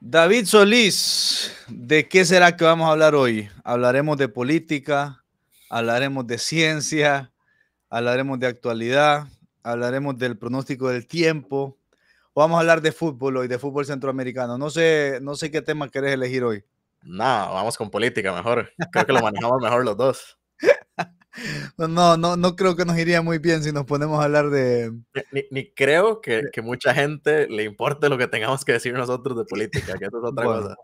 David Solís, ¿de qué será que vamos a hablar hoy? Hablaremos de política, hablaremos de ciencia, hablaremos de actualidad, hablaremos del pronóstico del tiempo. Vamos a hablar de fútbol hoy, de fútbol centroamericano. No sé, no sé qué tema querés elegir hoy. No, vamos con política mejor. Creo que lo manejamos mejor los dos. No, no, no creo que nos iría muy bien si nos ponemos a hablar de... Ni, creo que, mucha gente le importe lo que tengamos que decir nosotros de política, que eso es otra cosa.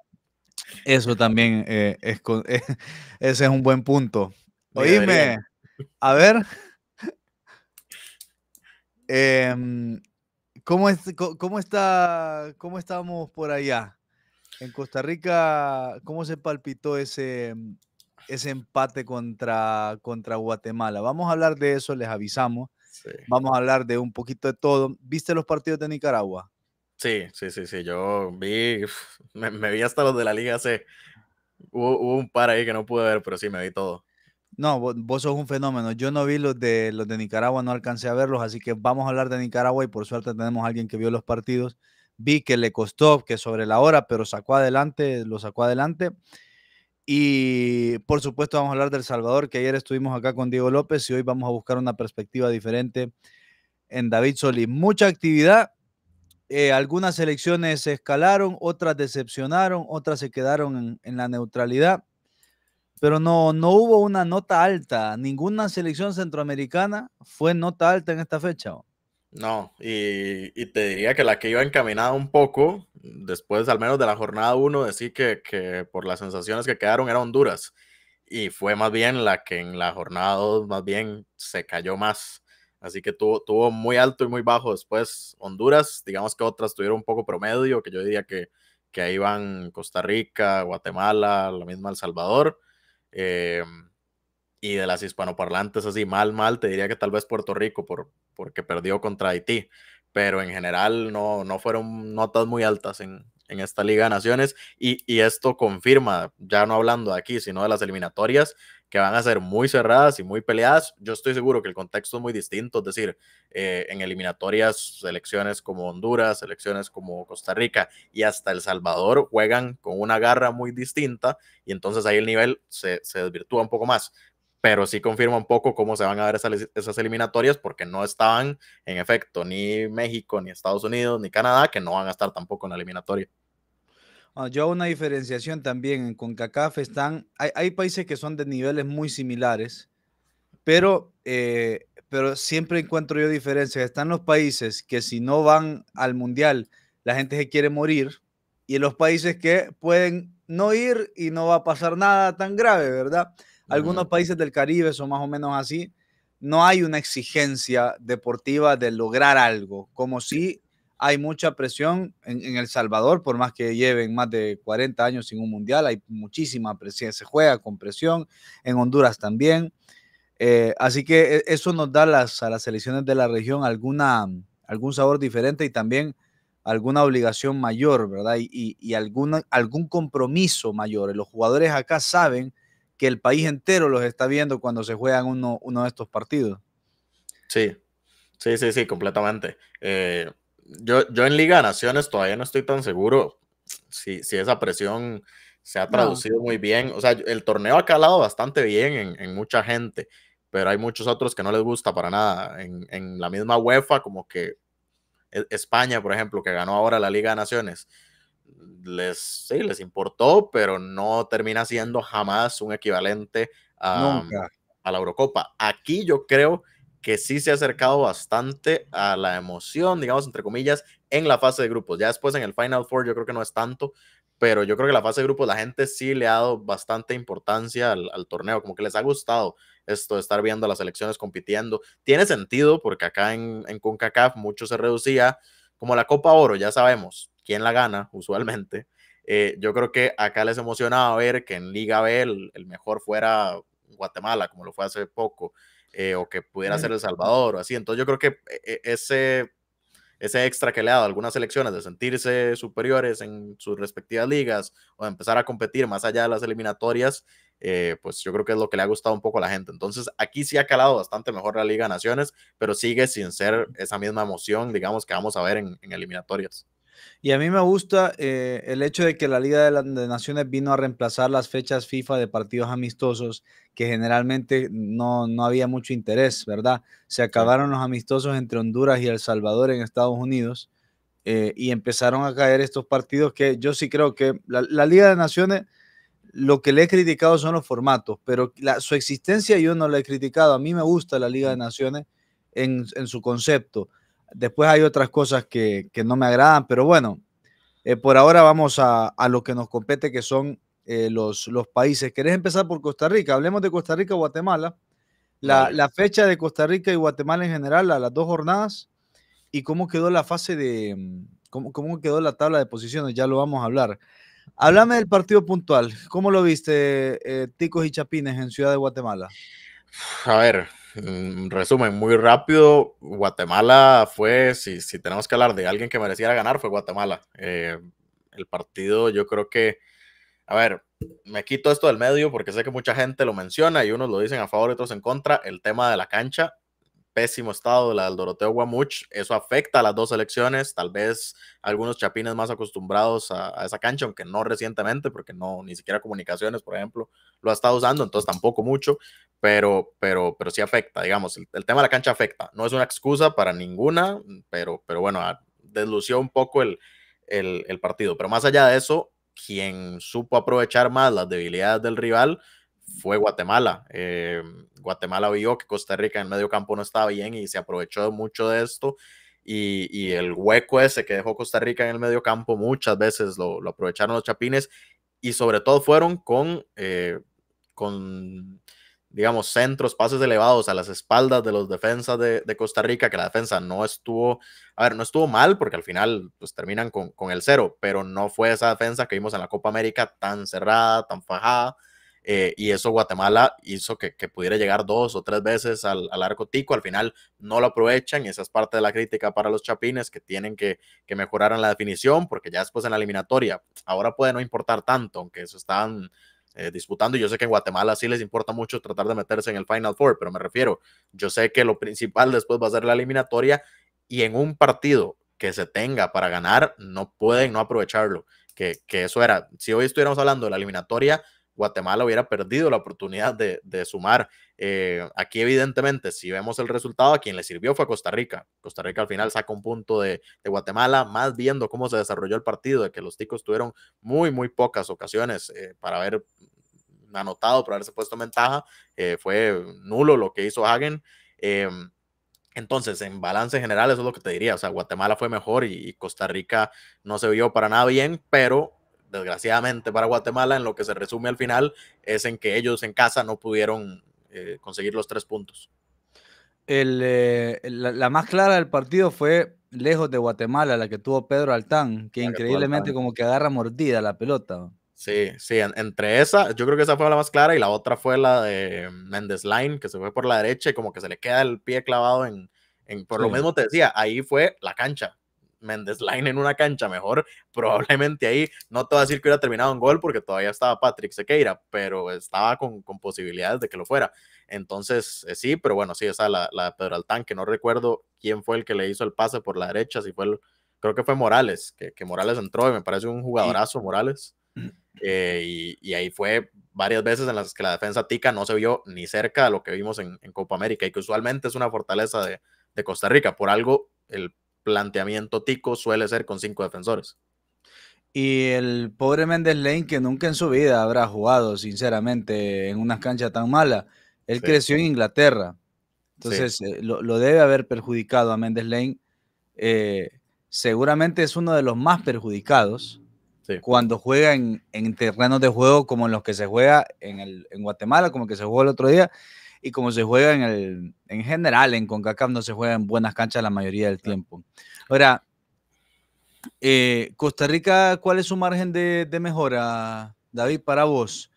Eso también eh, es, ese es un buen punto. Oíme, a ver, em, ¿cómo, cómo, está, ¿cómo estamos por allá? En Costa Rica, ¿cómo se palpitó ese, ese empate contra, contra Guatemala. Vamos a hablar de eso, les avisamos. Vamos a hablar de un poquito de todo. ¿Viste los partidos de Nicaragua? Sí, sí, sí, sí. Yo vi, me, vi hasta los de la Liga C. Hubo, un par ahí que no pude ver, pero sí, me vi todo. No, vos, sos un fenómeno. Yo no vi los de, los de Nicaragua, no alcancé a verlos, así que vamos a hablar de Nicaragua y por suerte tenemos a alguien que vio los partidos. Vi que le costó, que sobre la hora, pero sacó adelante, lo sacó adelante. Y por supuesto vamos a hablar del Salvador, que ayer estuvimos acá con Diego López y hoy vamos a buscar una perspectiva diferente en David Solís. Mucha actividad, eh, algunas selecciones se escalaron, otras decepcionaron, otras se quedaron en, la neutralidad, pero no, no hubo una nota alta, ninguna selección centroamericana fue nota alta en esta fecha. No, y, te diría que la que iba encaminada un poco, después al menos de la jornada 1, decir que, por las sensaciones que quedaron era Honduras. Y fue más bien la que en la jornada 2 más bien se cayó más. Así que tuvo, tuvo muy alto y muy bajo después Honduras. Digamos que otras tuvieron un poco promedio, que yo diría que, que ahí van Costa Rica, Guatemala, la misma El Salvador. Eh, y de las hispanoparlantes, así mal, mal, te diría que tal vez Puerto Rico, por, porque perdió contra Haití, pero en general no, no fueron notas muy altas en, en esta Liga de Naciones y, esto confirma, ya no hablando de aquí, sino de las eliminatorias, que van a ser muy cerradas y muy peleadas. Yo estoy seguro que el contexto es muy distinto, es decir, eh, en eliminatorias, selecciones como Honduras, selecciones como Costa Rica y hasta El Salvador juegan con una garra muy distinta y entonces ahí el nivel se, se desvirtúa un poco más pero sí confirma un poco cómo se van a ver esas, eliminatorias porque no estaban en efecto ni México, ni Estados Unidos, ni Canadá, que no van a estar tampoco en la eliminatoria. Ah, yo hago una diferenciación también, en CONCACAF están, hay, países que son de niveles muy similares, pero, eh, pero siempre encuentro yo diferencias. Están los países que si no van al mundial, la gente se quiere morir, y los países que pueden no ir y no va a pasar nada tan grave, ¿verdad? Algunos países del Caribe son más o menos así. No hay una exigencia deportiva de lograr algo, como si hay mucha presión en, El Salvador, por más que lleven más de 40 años sin un mundial, hay muchísima presión, se juega con presión, en Honduras también. Eh, así que e, eso nos da las, a las selecciones de la región alguna, algún sabor diferente y también alguna obligación mayor, ¿verdad? Y, algún compromiso mayor. Los jugadores acá saben que el país entero los está viendo cuando se juegan uno, de estos partidos. Sí, sí, sí, sí, completamente. Eh, yo, yo en Liga Naciones todavía no estoy tan seguro si, esa presión se ha traducido muy bien. O sea, el torneo ha calado bastante bien en, mucha gente, pero hay muchos otros que no les gusta para nada. En, en la misma UEFA, como que e, España, por ejemplo, que ganó ahora la Liga de Naciones, les, sí, les importó, pero no termina siendo jamás un equivalente a, la Eurocopa. Aquí yo creo que sí se ha acercado bastante a la emoción, digamos, entre comillas, en la fase de grupos. Ya después en el Final Four yo creo que no es tanto, pero yo creo que la fase de grupos la gente sí le ha dado bastante importancia al, torneo, como que les ha gustado esto de estar viendo a las elecciones compitiendo. Tiene sentido porque acá en, en CONCACAF mucho se reducía, como la Copa Oro, ya sabemos, quién la gana usualmente. Eh, yo creo que acá les emocionaba ver que en Liga B el, mejor fuera Guatemala, como lo fue hace poco, eh, o que pudiera ser El Salvador o así. Entonces yo creo que e, e, ese, ese extra que le ha dado a algunas selecciones de sentirse superiores en sus respectivas ligas o de empezar a competir más allá de las eliminatorias, eh, pues yo creo que es lo que le ha gustado un poco a la gente. Entonces aquí sí ha calado bastante mejor la Liga Naciones, pero sigue sin ser esa misma emoción, digamos, que vamos a ver en eliminatorias. Y a mí me gusta eh, el hecho de que la Liga de Naciones vino a reemplazar las fechas FIFA de partidos amistosos, que generalmente no, había mucho interés, ¿verdad? Se acabaron los amistosos entre Honduras y El Salvador en Estados Unidos eh, y empezaron a caer estos partidos que yo sí creo que la, Liga de Naciones, lo que le he criticado son los formatos, pero su existencia yo no la he criticado. A mí me gusta la Liga de Naciones en su concepto Después hay otras cosas que, no me agradan, pero bueno, eh, por ahora vamos a, lo que nos compete, que son eh, los, los países. ¿Querés empezar por Costa Rica? Hablemos de Costa Rica, Guatemala. La, fecha de Costa Rica y Guatemala en general, las dos jornadas, y cómo quedó la fase de, mm, cómo, quedó la tabla de posiciones, ya lo vamos a hablar. Háblame del partido puntual, ¿cómo lo viste, eh, Ticos y Chapines, en Ciudad de Guatemala? A ver, resumen muy rápido, Guatemala fue, si, si, tenemos que hablar de alguien que mereciera ganar, fue Guatemala. Eh, el partido yo creo que, a ver, me quito esto del medio porque sé que mucha gente lo menciona y unos lo dicen a favor y otros en contra, el tema de la cancha pésimo estado, la del Doroteo Guamuch. Eso afecta a las dos elecciones Tal vez algunos chapines más acostumbrados a, esa cancha, aunque no recientemente, porque no, ni siquiera comunicaciones, por ejemplo, lo ha estado usando, entonces tampoco mucho, pero, pero, pero sí afecta, digamos. El, tema de la cancha afecta. No es una excusa para ninguna, pero, pero bueno, ah, deslució un poco el, el, el partido. Pero más allá de eso, quien supo aprovechar más las debilidades del rival fue Guatemala. Eh, Guatemala vio que Costa Rica en el medio campo no estaba bien y se aprovechó mucho de esto. Y, el hueco ese que dejó Costa Rica en el medio campo muchas veces lo, aprovecharon los Chapines y sobre todo fueron con, eh, con digamos, centros, pases elevados a las espaldas de los defensas de, Costa Rica, que la defensa no estuvo, a ver, no estuvo mal, porque al final pues terminan con, con, el cero, pero no fue esa defensa que vimos en la Copa América tan cerrada, tan fajada, eh, y eso Guatemala hizo que, pudiera llegar dos o tres veces al, arco tico, al final no lo aprovechan esa es parte de la crítica para los chapines que tienen que, mejorar en la definición porque ya después en la eliminatoria ahora puede no importar tanto, aunque se están... Eh, disputando. Yo sé que en Guatemala sí les importa mucho tratar de meterse en el Final Four, pero me refiero, yo sé que lo principal después va a ser la eliminatoria y en un partido que se tenga para ganar, no pueden no aprovecharlo. Que, que eso era, si hoy estuviéramos hablando de la eliminatoria, Guatemala hubiera perdido la oportunidad de, sumar. Eh, aquí, evidentemente, si vemos el resultado, a quien le sirvió fue a Costa Rica. Costa Rica al final saca un punto de, Guatemala, más viendo cómo se desarrolló el partido, de que los ticos tuvieron muy, muy pocas ocasiones eh, para haber anotado, para haberse puesto en ventaja. Eh, fue nulo lo que hizo Hagen. Entonces, en balance general, eso es lo que te diría. O sea, Guatemala fue mejor y, Costa Rica no se vio para nada bien, pero desgraciadamente para Guatemala, en lo que se resume al final es en que ellos en casa no pudieron eh, conseguir los tres puntos. Eh, la, más clara del partido fue lejos de Guatemala, la que tuvo Pedro Altán, que increíblemente como que agarra mordida la pelota. Sí, sí, entre esa, yo creo que esa fue la más clara y la otra fue la de Mendes Line, que se fue por la derecha y como que se le queda el pie clavado en, en por lo mismo te decía, ahí fue la cancha, Mendes Line en una cancha mejor, probablemente ahí, no te voy a decir que hubiera terminado en gol porque todavía estaba Patrick Sequeira, pero estaba con, con posibilidades de que lo fuera. Entonces, eh, sí, pero bueno, sí, esa la, la de Pedro Altán, que no recuerdo quién fue el que le hizo el pase por la derecha, si fue creo que fue Morales, que, que Morales entró y me parece un jugadorazo Morales. Eh, y, y, ahí fue varias veces en las que la defensa tica no se vio ni cerca de lo que vimos en, en Copa América y que usualmente es una fortaleza de, de Costa Rica. Por algo, el planteamiento tico suele ser con cinco defensores. Y el pobre Méndez Lane, que nunca en su vida habrá jugado, sinceramente, en una cancha tan mala. Él creció en Inglaterra. Entonces, eh, lo, debe haber perjudicado a Méndez Lane. Eh, seguramente es uno de los más perjudicados cuando juega en, terrenos de juego como en los que se juega en, en Guatemala, como que se jugó el otro día, y como se juega en, el, en general, en CONCACAF no se juega en buenas canchas la mayoría del tiempo. Ahora, eh, Costa Rica, ¿cuál es su margen de, mejora, David, para vos?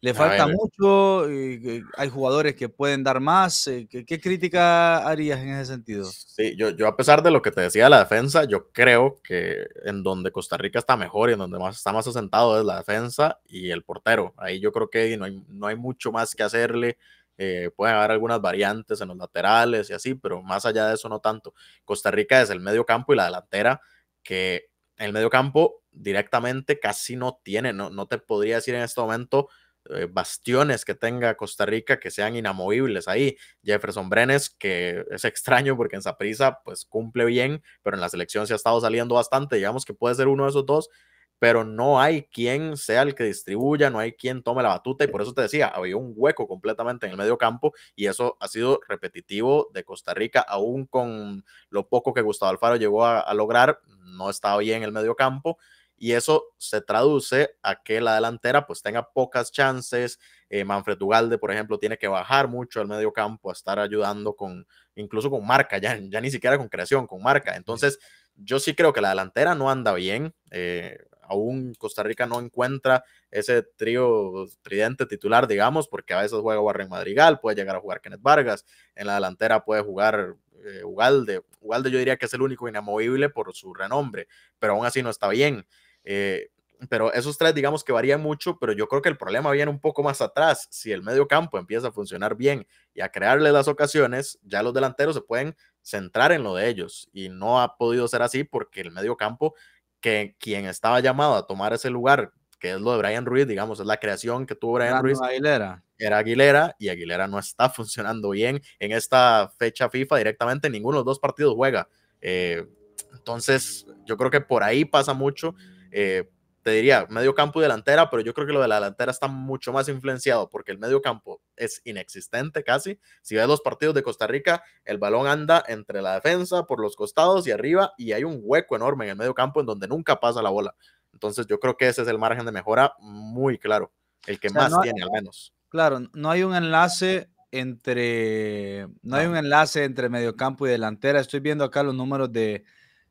¿Le falta mucho? Eh, eh, ¿Hay jugadores que pueden dar más? ¿Qué, crítica harías en ese sentido? Sí, yo, yo a pesar de lo que te decía la defensa, yo creo que en donde Costa Rica está mejor y en donde más, está más asentado es la defensa y el portero. Ahí yo creo que no hay, no hay mucho más que hacerle eh, pueden haber algunas variantes en los laterales y así, pero más allá de eso no tanto. Costa Rica es el medio campo y la delantera, que el medio campo directamente casi no tiene, no, te podría decir en este momento eh, bastiones que tenga Costa Rica que sean inamovibles ahí. Jefferson Brenes, que es extraño porque en Zapriza pues cumple bien, pero en la selección se ha estado saliendo bastante, digamos que puede ser uno de esos dos pero no hay quien sea el que distribuya, no hay quien tome la batuta y por eso te decía, había un hueco completamente en el medio campo y eso ha sido repetitivo de Costa Rica, aún con lo poco que Gustavo Alfaro llegó a, lograr, no estaba bien el medio campo y eso se traduce a que la delantera pues tenga pocas chances. Eh, Manfred Ugalde por ejemplo, tiene que bajar mucho al medio campo a estar ayudando con, incluso con marca, ya, ya ni siquiera con creación, con marca. Entonces, yo sí creo que la delantera no anda bien. Eh, aún Costa Rica no encuentra ese trío tridente titular, digamos, porque a veces juega Warren Madrigal, puede llegar a jugar Kenneth Vargas, en la delantera puede jugar eh, Ugalde. Ugalde yo diría que es el único inamovible por su renombre, pero aún así no está bien. Eh, pero esos tres digamos que varían mucho, pero yo creo que el problema viene un poco más atrás. Si el medio campo empieza a funcionar bien y a crearle las ocasiones, ya los delanteros se pueden centrar en lo de ellos y no ha podido ser así porque el medio campo que quien estaba llamado a tomar ese lugar, que es lo de Brian Ruiz, digamos, es la creación que tuvo Brian Ruiz. Aguilera. Era Aguilera y Aguilera no está funcionando bien en esta fecha FIFA directamente, ninguno de los dos partidos juega. Eh, entonces, yo creo que por ahí pasa mucho. Eh, te diría medio campo y delantera, pero yo creo que lo de la delantera está mucho más influenciado porque el medio campo es inexistente casi. Si ves los partidos de Costa Rica, el balón anda entre la defensa, por los costados y arriba, y hay un hueco enorme en el medio campo en donde nunca pasa la bola. Entonces yo creo que ese es el margen de mejora muy claro, el que más tiene al menos. Claro, no hay un enlace entre no, no. hay un enlace entre mediocampo y delantera. Estoy viendo acá los números de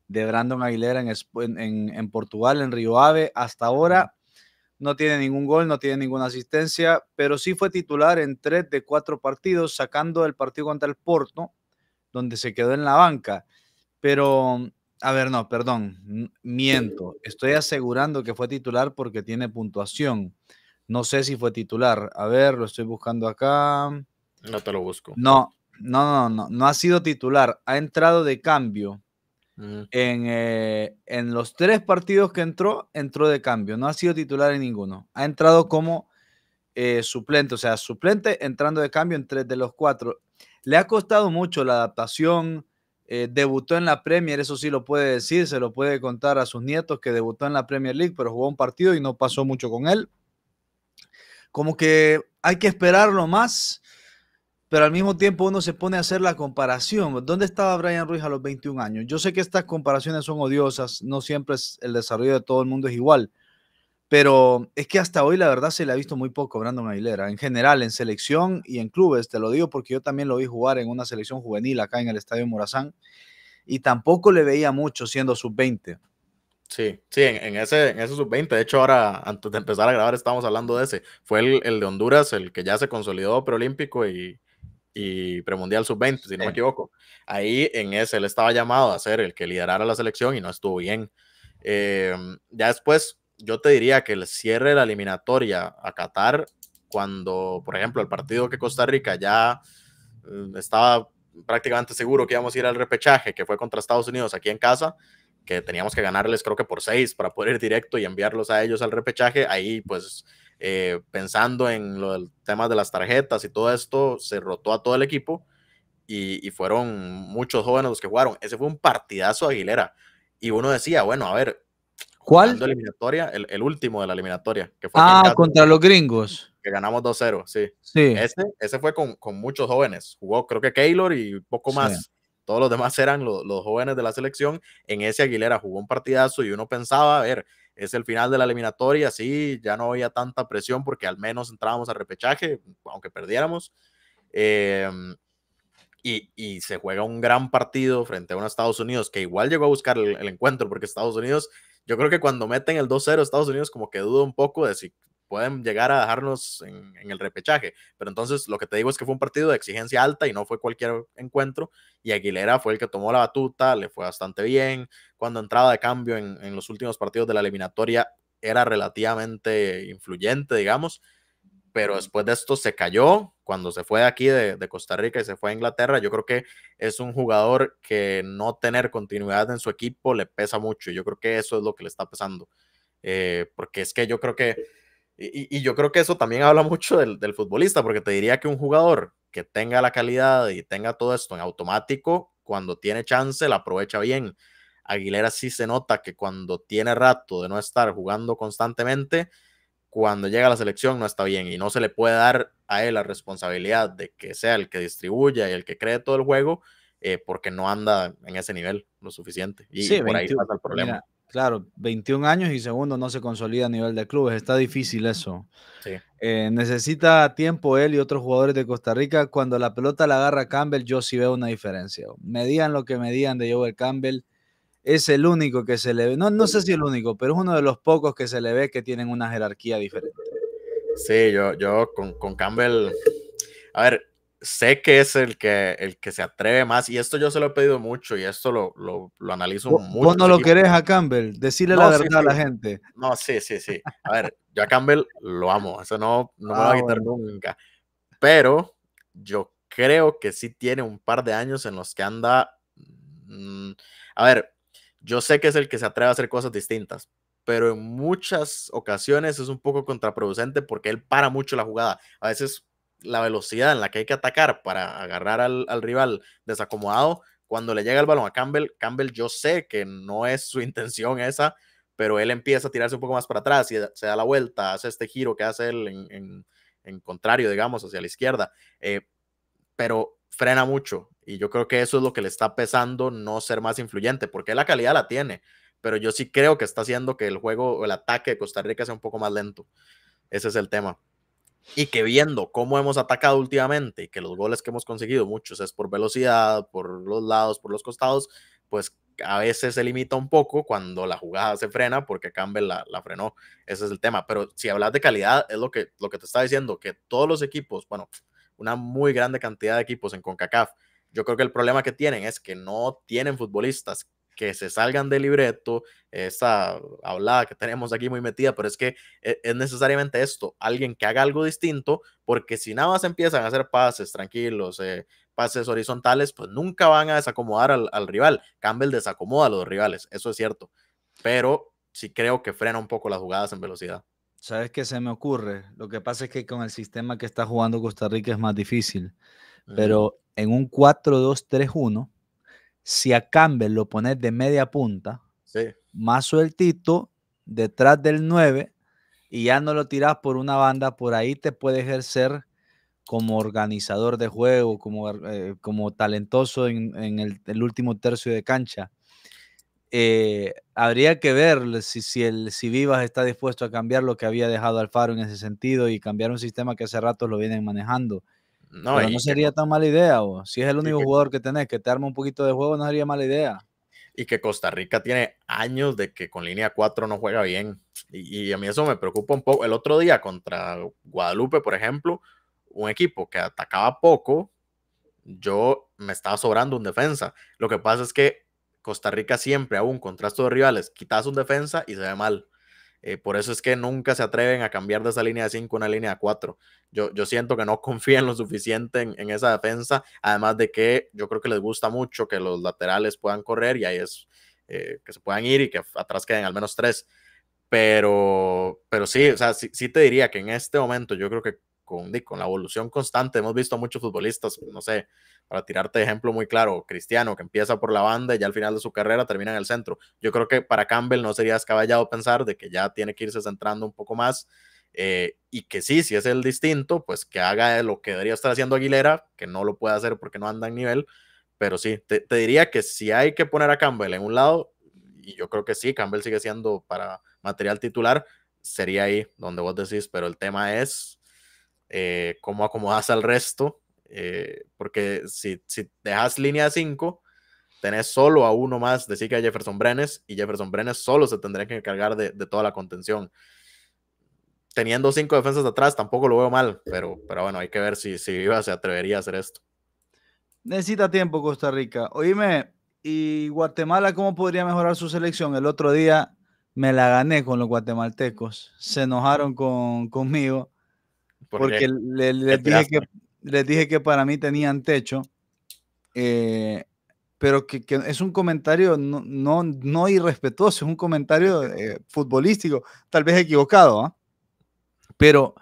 de Brandon Aguilera en, en, Portugal, en Río Ave. Hasta ahora no tiene ningún gol, no tiene ninguna asistencia, pero sí fue titular en tres de cuatro partidos, sacando el partido contra el Porto, donde se quedó en la banca. Pero, a ver, no, perdón, miento. Estoy asegurando que fue titular porque tiene puntuación. No sé si fue titular. A ver, lo estoy buscando acá. No te lo busco. No, no, no, no, no ha sido titular. Ha entrado de cambio. Eh, en, los tres partidos que entró, entró de cambio. No ha sido titular en ninguno. Ha entrado como eh, suplente, o sea, suplente entrando de cambio en tres de los cuatro. Le ha costado mucho la adaptación. Eh, debutó en la Premier, eso sí lo puede decir, se lo puede contar a sus nietos que debutó en la Premier League, pero jugó un partido y no pasó mucho con él. Como que hay que esperarlo más pero al mismo tiempo uno se pone a hacer la comparación. ¿Dónde estaba Brian Ruiz a los 21 años? Yo sé que estas comparaciones son odiosas, no siempre el desarrollo de todo el mundo es igual, pero es que hasta hoy la verdad se le ha visto muy poco a Brandon Aguilera, en general, en selección y en clubes, te lo digo porque yo también lo vi jugar en una selección juvenil acá en el Estadio Morazán y tampoco le veía mucho siendo sub-20. Sí, sí, en, ese, en sub-20. De hecho, ahora, antes de empezar a grabar, estábamos hablando de ese. Fue el, el de Honduras, el que ya se consolidó preolímpico y, y premundial sub-20, si no me equivoco. Ahí en ese él estaba llamado a ser el que liderara la selección y no estuvo bien. Em, ya después, yo te diría que el cierre de la eliminatoria a Qatar, cuando, por ejemplo, el partido que Costa Rica ya mm, estaba prácticamente seguro que íbamos a ir al repechaje, que fue contra Estados Unidos aquí en casa, que teníamos que ganarles creo que por seis para poder ir directo y enviarlos a ellos al repechaje, ahí pues eh, pensando en los temas tema de las tarjetas y todo esto, se rotó a todo el equipo y, fueron muchos jóvenes los que jugaron. Ese fue un partidazo Aguilera. Y uno decía, bueno, a ver, ¿Cuál? Eliminatoria, el, último de la eliminatoria. Que fue ah, contra los gringos. Que ganamos 2-0, sí. sí. Ese, ese fue con, muchos jóvenes. Jugó, creo que Keylor y poco más. Todos los demás eran los jóvenes de la selección. En ese Aguilera jugó un partidazo y uno pensaba, a ver, es el final de la eliminatoria, sí, ya no había tanta presión porque al menos entrábamos a repechaje, aunque perdiéramos. Em, y, se juega un gran partido frente a unos Estados Unidos que igual llegó a buscar el, encuentro porque Estados Unidos, yo creo que cuando meten el 2-0 Estados Unidos como que duda un poco de si pueden llegar a dejarnos en, el repechaje. Pero entonces lo que te digo es que fue un partido de exigencia alta y no fue cualquier encuentro. Y Aguilera fue el que tomó la batuta, le fue bastante bien. Cuando entraba de cambio en, los últimos partidos de la eliminatoria era relativamente influyente, digamos. Pero después de esto se cayó. Cuando se fue de aquí, de, Costa Rica, y se fue a Inglaterra, yo creo que es un jugador que no tener continuidad en su equipo le pesa mucho. Yo creo que eso es lo que le está pesando. Eh, porque es que yo creo que y, yo creo que eso también habla mucho del, futbolista, porque te diría que un jugador que tenga la calidad y tenga todo esto en automático, cuando tiene chance, la aprovecha bien. Aguilera sí se nota que cuando tiene rato de no estar jugando constantemente, cuando llega a la selección no está bien y no se le puede dar a él la responsabilidad de que sea el que distribuya y el que cree todo el juego, eh, porque no anda en ese nivel lo suficiente. Y, sí, por ahí está el problema. Claro, 21 años y segundo no se consolida a nivel de clubes. Está difícil eso. Eh, necesita tiempo él y otros jugadores de Costa Rica. Cuando la pelota la agarra Campbell, yo sí veo una diferencia. Medían lo que medían de Joel Campbell. Es el único que se le ve, no, no sé si el único, pero es uno de los pocos que se le ve que tienen una jerarquía diferente. Sí, yo, yo con, con Campbell, a ver, sé que es el que, el que se atreve más, y esto yo se lo he pedido mucho, y esto lo, lo, analizo mucho. Vos no lo querés a Campbell, decirle la verdad a la gente. No, sí, sí, sí. A ver, yo a Campbell lo amo, eso no, no me lo va a ah, quitar nunca. Pero yo creo que sí tiene un par de años en los que anda. Mm, a ver, yo sé que es el que se atreve a hacer cosas distintas, pero en muchas ocasiones es un poco contraproducente porque él para mucho la jugada. A veces la velocidad en la que hay que atacar para agarrar al, rival desacomodado, cuando le llega el balón a Campbell, Campbell yo sé que no es su intención esa, pero él empieza a tirarse un poco más para atrás y se da la vuelta, hace este giro que hace él en, contrario, digamos, hacia la izquierda, eh, pero frena mucho y yo creo que eso es lo que le está pesando no ser más influyente, porque la calidad la tiene, pero yo sí creo que está haciendo que el juego, el ataque de Costa Rica sea un poco más lento. Ese es el tema y que viendo cómo hemos atacado últimamente y que los goles que hemos conseguido, muchos es por velocidad, por los lados, por los costados, pues a veces se limita un poco cuando la jugada se frena porque Campbell la, la frenó. Ese es el tema. Pero si hablas de calidad, es lo que, lo que te está diciendo, que todos los equipos, bueno, una muy grande cantidad de equipos en CONCACAF, yo creo que el problema que tienen es que no tienen futbolistas que se salgan del libreto, esa hablada que tenemos aquí muy metida, pero es que e-, es necesariamente esto, alguien que haga algo distinto, porque si nada más empiezan a hacer pases tranquilos, eh, pases horizontales, pues nunca van a desacomodar al, al, rival. Campbell desacomoda a los rivales, eso es cierto, pero sí creo que frena un poco las jugadas en velocidad. ¿Sabes qué se me ocurre? Lo que pasa es que con el sistema que está jugando Costa Rica es más difícil, pero en un 4-2-3-1, si a Campbell lo pones de media punta, más sueltito, detrás del 9, y ya no lo tiras por una banda, por ahí te puede ejercer como organizador de juego, como, eh, talentoso en, el, último tercio de cancha. Eh, habría que ver si, si, si Vivas está dispuesto a cambiar lo que había dejado Alfaro en ese sentido y cambiar un sistema que hace rato lo vienen manejando. No, no sería tan mala idea, si es el único jugador que tenés que te arma un poquito de juego, no sería mala idea. Y que Costa Rica tiene años de que con línea 4 no juega bien. Y, a mí eso me preocupa un poco. El otro día contra Guadalupe, por ejemplo, un equipo que atacaba poco, yo me estaba sobrando un defensa. Lo que pasa es que Costa Rica siempre, aún contra de rivales, quitas un defensa y se ve mal. Eh, por eso es que nunca se atreven a cambiar de esa línea de 5 a una línea de 4. Yo, yo siento que no confían lo suficiente en, esa defensa, además de que yo creo que les gusta mucho que los laterales puedan correr y ahí es eh, que se puedan ir y que atrás queden al menos 3, Pero, pero sí, o sea, sí te diría que en este momento yo creo que con, la evolución constante. Hemos visto a muchos futbolistas, no sé, para tirarte ejemplo muy claro, Cristiano, que empieza por la banda y ya al final de su carrera termina en el centro. Yo creo que para Campbell no sería descabellado pensar de que ya tiene que irse centrando un poco más. Eh, y que sí, si es el distinto, pues que haga lo que debería estar haciendo Aguilera, que no lo puede hacer porque no anda en nivel, pero sí, te, te, diría que si hay que poner a Campbell en un lado, y yo creo que sí, Campbell sigue siendo para material titular, sería ahí donde vos decís, pero el tema es eh, cómo acomodas al resto, eh, porque si, si, dejas línea 5, tenés solo a uno más de que Jefferson Brenes y Jefferson Brenes solo se tendría que encargar de, toda la contención. Teniendo cinco defensas atrás tampoco lo veo mal, pero, pero bueno, hay que ver si, si Viva se atrevería a hacer esto. Necesita tiempo Costa Rica. Oíme, ¿y Guatemala cómo podría mejorar su selección? El otro día me la gané con los guatemaltecos. Se enojaron con, conmigo porque le, les, dije que, les dije que para mí tenían techo. Eh, pero que, es un comentario no, no, irrespetuoso, es un comentario eh, futbolístico, tal vez equivocado, ¿ah? pero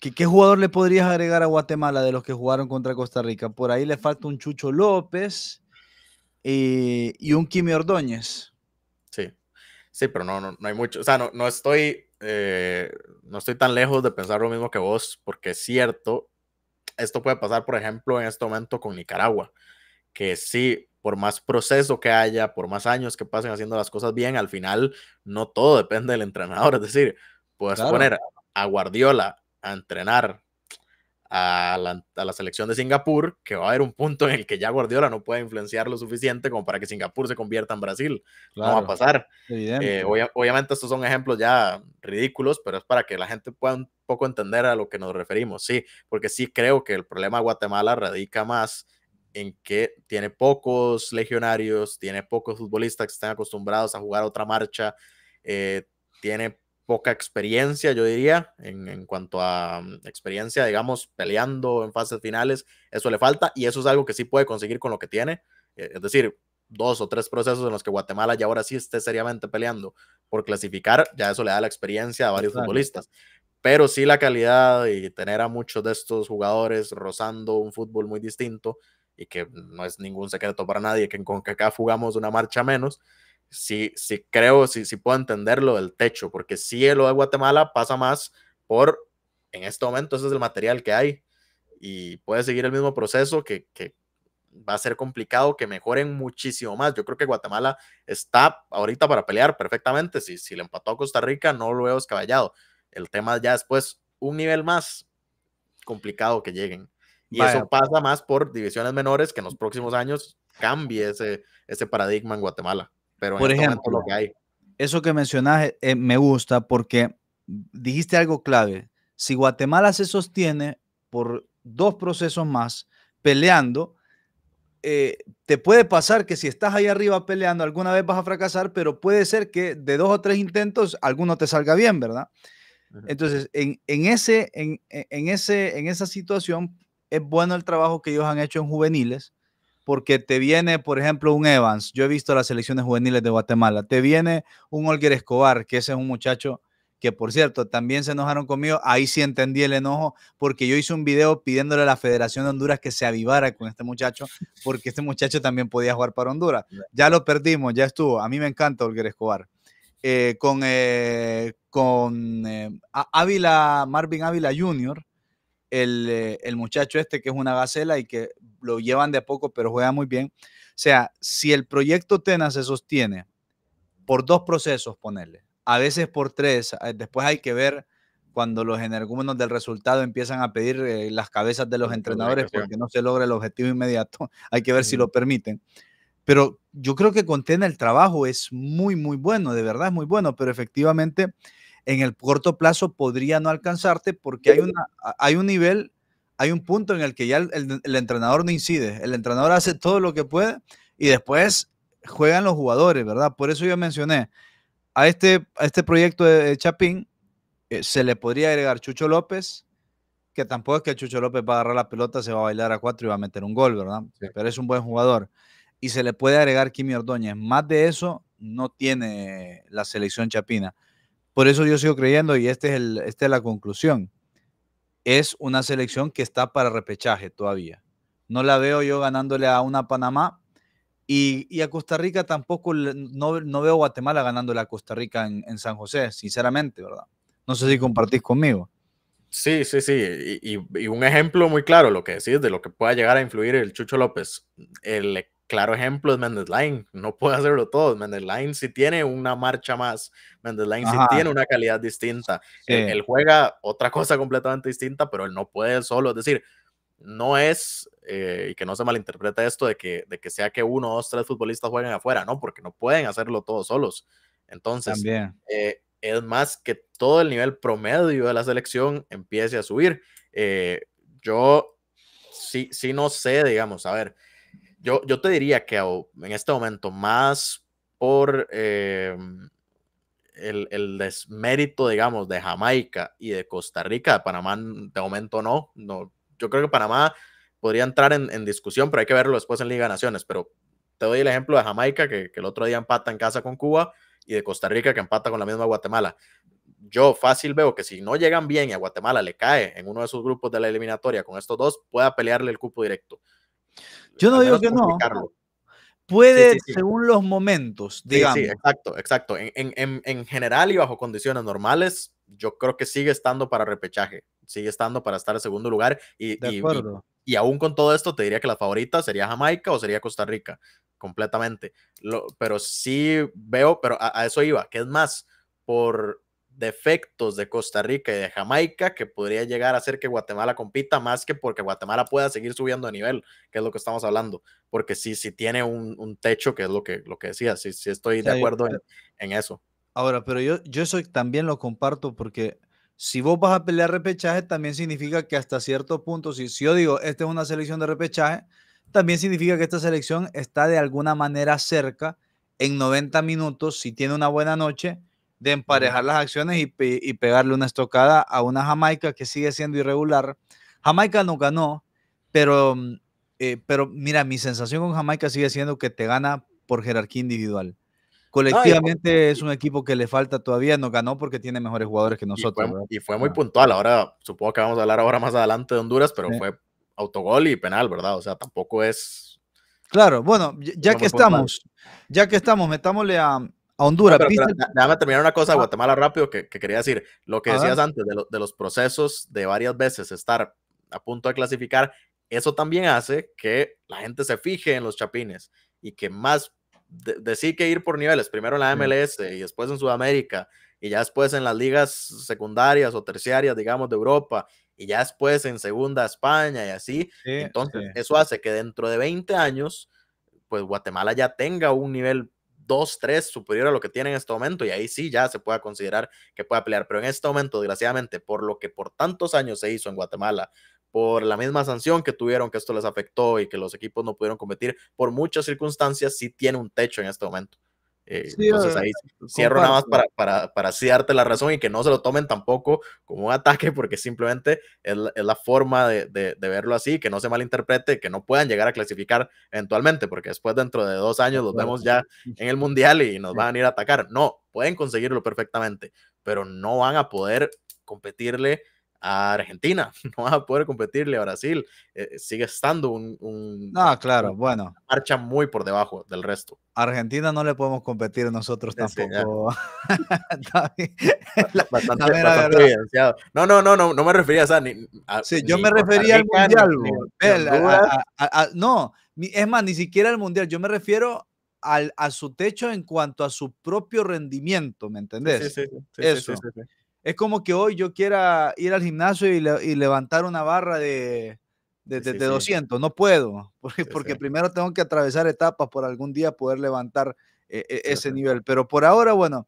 ¿qué, jugador le podrías agregar a Guatemala de los que jugaron contra Costa Rica? Por ahí le falta un Chucho López eh, y un Kimi Ordóñez. Sí, pero no, no, no hay mucho. O sea, no, no estoy, eh, no estoy tan lejos de pensar lo mismo que vos, porque es cierto, esto puede pasar, por ejemplo, en este momento con Nicaragua, que sí, por más proceso que haya, por más años que pasen haciendo las cosas bien, al final no todo depende del entrenador. Es decir, puedes poner a Guardiola a entrenar a la, selección de Singapur, que va a haber un punto en el que ya Guardiola no puede influenciar lo suficiente como para que Singapur se convierta en Brasil. Claro, no va a pasar. Eh, obviamente estos son ejemplos ya ridículos, pero es para que la gente pueda un poco entender a lo que nos referimos. Sí, porque sí creo que el problema de Guatemala radica más en que tiene pocos legionarios, tiene pocos futbolistas que están acostumbrados a jugar otra marcha, eh, tiene poca experiencia, yo diría, en, cuanto a mm, experiencia, digamos, peleando en fases finales, eso le falta y eso es algo que sí puede conseguir con lo que tiene. Eh, es decir, dos o tres procesos en los que Guatemala ya ahora sí esté seriamente peleando por clasificar, ya eso le da la experiencia a varios futbolistas. Pero sí la calidad y tener a muchos de estos jugadores rozando un fútbol muy distinto y que no es ningún secreto para nadie que en CONCACAF jugamos una marcha menos, sí, creo, sí, sí puedo entenderlo del techo, porque si lo de Guatemala pasa más por, en este momento ese es el material que hay y puede seguir el mismo proceso que, va a ser complicado que mejoren muchísimo más. Yo creo que Guatemala está ahorita para pelear perfectamente. Si, si le empató a Costa Rica, no lo veo descabellado. El tema ya después, un nivel más complicado que lleguen. Y eso pasa más por divisiones menores que en los próximos años cambie ese, ese paradigma en Guatemala por ejemplo, eso que mencionas eh, me gusta porque dijiste algo clave. Si Guatemala se sostiene por dos procesos más peleando, eh, te puede pasar que si estás ahí arriba peleando, alguna vez vas a fracasar, pero puede ser que de dos o tres intentos alguno te salga bien, ¿verdad? Entonces, en, ese, en, ese, en esa situación, es bueno el trabajo que ellos han hecho en juveniles porque te viene, por ejemplo, un Evans. Yo he visto las selecciones juveniles de Guatemala. Te viene un Olguer Escobar, que ese es un muchacho que, por cierto, también se enojaron conmigo. Ahí sí entendí el enojo, porque yo hice un video pidiéndole a la Federación de Honduras que se avivara con este muchacho, porque este muchacho también podía jugar para Honduras. Ya lo perdimos, ya estuvo. A mí me encanta Olguer Escobar. Eh, con eh, con eh, Ávila, Marvin Ávila Jr., eh, el, muchacho este que es una gacela y que lo llevan de a poco, pero juega muy bien. O sea, si el proyecto Tena se sostiene por dos procesos, ponerle, a veces por tres, después hay que ver cuando los energúmenos del resultado empiezan a pedir eh, las cabezas de los entrenadores porque no se logra el objetivo inmediato, hay que ver si lo permiten. Pero yo creo que con Tena el trabajo es muy, muy bueno, de verdad es muy bueno, pero efectivamente en el corto plazo podría no alcanzarte porque hay, una, hay un nivel, hay un punto en el que ya el, entrenador no incide, el entrenador hace todo lo que puede y después juegan los jugadores, ¿verdad? Por eso yo mencioné, a este, a este proyecto de, Chapín eh, se le podría agregar Chucho López, que tampoco es que Chucho López va a agarrar la pelota, se va a bailar a cuatro y va a meter un gol, ¿verdad? Pero es un buen jugador. Y se le puede agregar Kimi Ordóñez. Más de eso no tiene la selección chapina. Por eso yo sigo creyendo, y este es el, esta es la conclusión, es una selección que está para repechaje todavía. No la veo yo ganándole a una Panamá y, a Costa Rica tampoco, no, veo Guatemala ganándole a Costa Rica en, San José, sinceramente, ¿verdad? No sé si compartís conmigo. Sí, sí, sí. Y, y, un ejemplo muy claro, lo que decís de lo que pueda llegar a influir el Chucho López. El claro ejemplo es Mendes Line. No puede hacerlo todo. Mendes Line sí tiene una marcha más. Mendes Line tiene una calidad distinta. Él, juega otra cosa completamente distinta, pero él no puede solo. Es decir, no es, eh, y que no se malinterprete esto de que, de que sea que uno, dos, tres futbolistas jueguen afuera, no, porque no pueden hacerlo todos solos. Entonces, eh, es más que todo el nivel promedio de la selección empiece a subir. Eh, yo sí, sí no sé, digamos, a ver, yo, te diría que oh, en este momento, más por em, el, desmérito, digamos, de Jamaica y de Costa Rica, de Panamá de momento no. no yo creo que Panamá podría entrar en, discusión, pero hay que verlo después en Liga Naciones. Pero te doy el ejemplo de Jamaica, que, el otro día empata en casa con Cuba, y de Costa Rica, que empata con la misma Guatemala yo fácil veo que si no llegan bien a Guatemala le cae en uno de sus grupos de la eliminatoria con estos dos, pueda pelearle el cupo directo. Yo no digo que no. Puede según los momentos, digamos. Sí, exacto, exacto. En, en, general y bajo condiciones normales, yo creo que sigue estando para repechaje, sigue estando para estar en segundo lugar. Y, de y, y, aún con todo esto, te diría que la favorita sería Jamaica o sería Costa Rica, completamente. Lo, pero sí veo, pero a eso iba, que es más por, defectos de Costa Rica y de Jamaica que podría llegar a hacer que Guatemala compita más que porque Guatemala pueda seguir subiendo a nivel, que es lo que estamos hablando, porque sí, sí tiene un, techo, que es lo que, lo que decía, sí, estoy de acuerdo en, eso. Ahora, pero yo, yo eso también lo comparto porque si vos vas a pelear repechaje, también significa que hasta cierto punto, si, si yo digo, esta es una selección de repechaje, también significa que esta selección está de alguna manera cerca en 90 minutos, si tiene una buena noche, de emparejar las acciones y, y, pegarle una estocada a una Jamaica que sigue siendo irregular. Jamaica no ganó, pero, mm, eh, pero mira, mi sensación con Jamaica sigue siendo que te gana por jerarquía individual. Colectivamente es un equipo que le falta todavía, no ganó porque tiene mejores jugadores que nosotros. Y fue, muy puntual, ahora supongo que vamos a hablar ahora más adelante de Honduras, pero fue autogol y penal, ¿verdad? O sea, tampoco es... Claro, bueno, ya que estamos, ya que estamos, metámosle a, a Honduras. pero, déjame terminar una cosa ah. Guatemala rápido que, quería decir. Lo que decías antes de, los procesos de varias veces estar a punto de clasificar, eso también hace que la gente se fije en los chapines y que más decir que ir por niveles, primero en la MLS y después en Sudamérica y ya después en las ligas secundarias o terciarias, digamos, de Europa y ya después en segunda España y así. Entonces, eso hace que dentro de 20 años, pues Guatemala ya tenga un nivel Dos, tres, superior a lo que tiene en este momento y ahí sí ya se puede considerar que pueda pelear. Pero en este momento, desgraciadamente, por lo que por tantos años se hizo en Guatemala, por la misma sanción que tuvieron, que esto les afectó y que los equipos no pudieron competir, por muchas circunstancias, sí tiene un techo en este momento. Eh, entonces ahí cierro nada más para, para, para así darte la razón y que no se lo tomen tampoco como un ataque, porque simplemente es la, forma de, de, verlo así, que no se malinterprete, que no puedan llegar a clasificar eventualmente, porque después dentro de dos años los vemos ya en el Mundial y nos van a ir a atacar. No, pueden conseguirlo perfectamente, pero no van a poder competirle a Argentina, no vas a poder competirle a Brasil. Eh, eh, sigue estando un, un claro, bueno. marcha muy por debajo del resto. Argentina no le podemos competir nosotros tampoco. No, no, no, no, no me refería a, ni, sí, yo me refería al mundial. no, es más, ni siquiera al mundial. Yo me refiero al, a su techo en cuanto a su propio rendimiento, ¿me entendés? Sí, sí, sí. Es como que hoy yo quiera ir al gimnasio y, levantar una barra de, 200. No puedo, porque, porque primero tengo que atravesar etapas por algún día poder levantar e, e, ese nivel. Pero por ahora, bueno,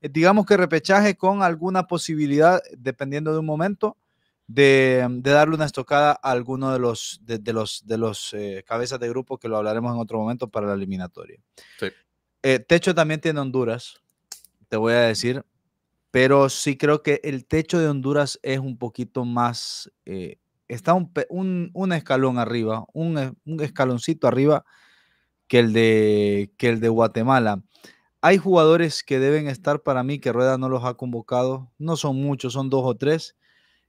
eh, digamos que repechaje con alguna posibilidad, dependiendo de un momento, de, darle una estocada a alguno de los, de, los, de los eh, cabezas de grupo que lo hablaremos en otro momento para la eliminatoria. Eh, Techo también tiene Honduras, te voy a decir pero sí creo que el techo de Honduras es un poquito más, eh, está un, escalón arriba, e, un, escaloncito arriba que el, de, el de Guatemala. Hay jugadores que deben estar para mí, que Rueda no los ha convocado, no son muchos, son dos o tres,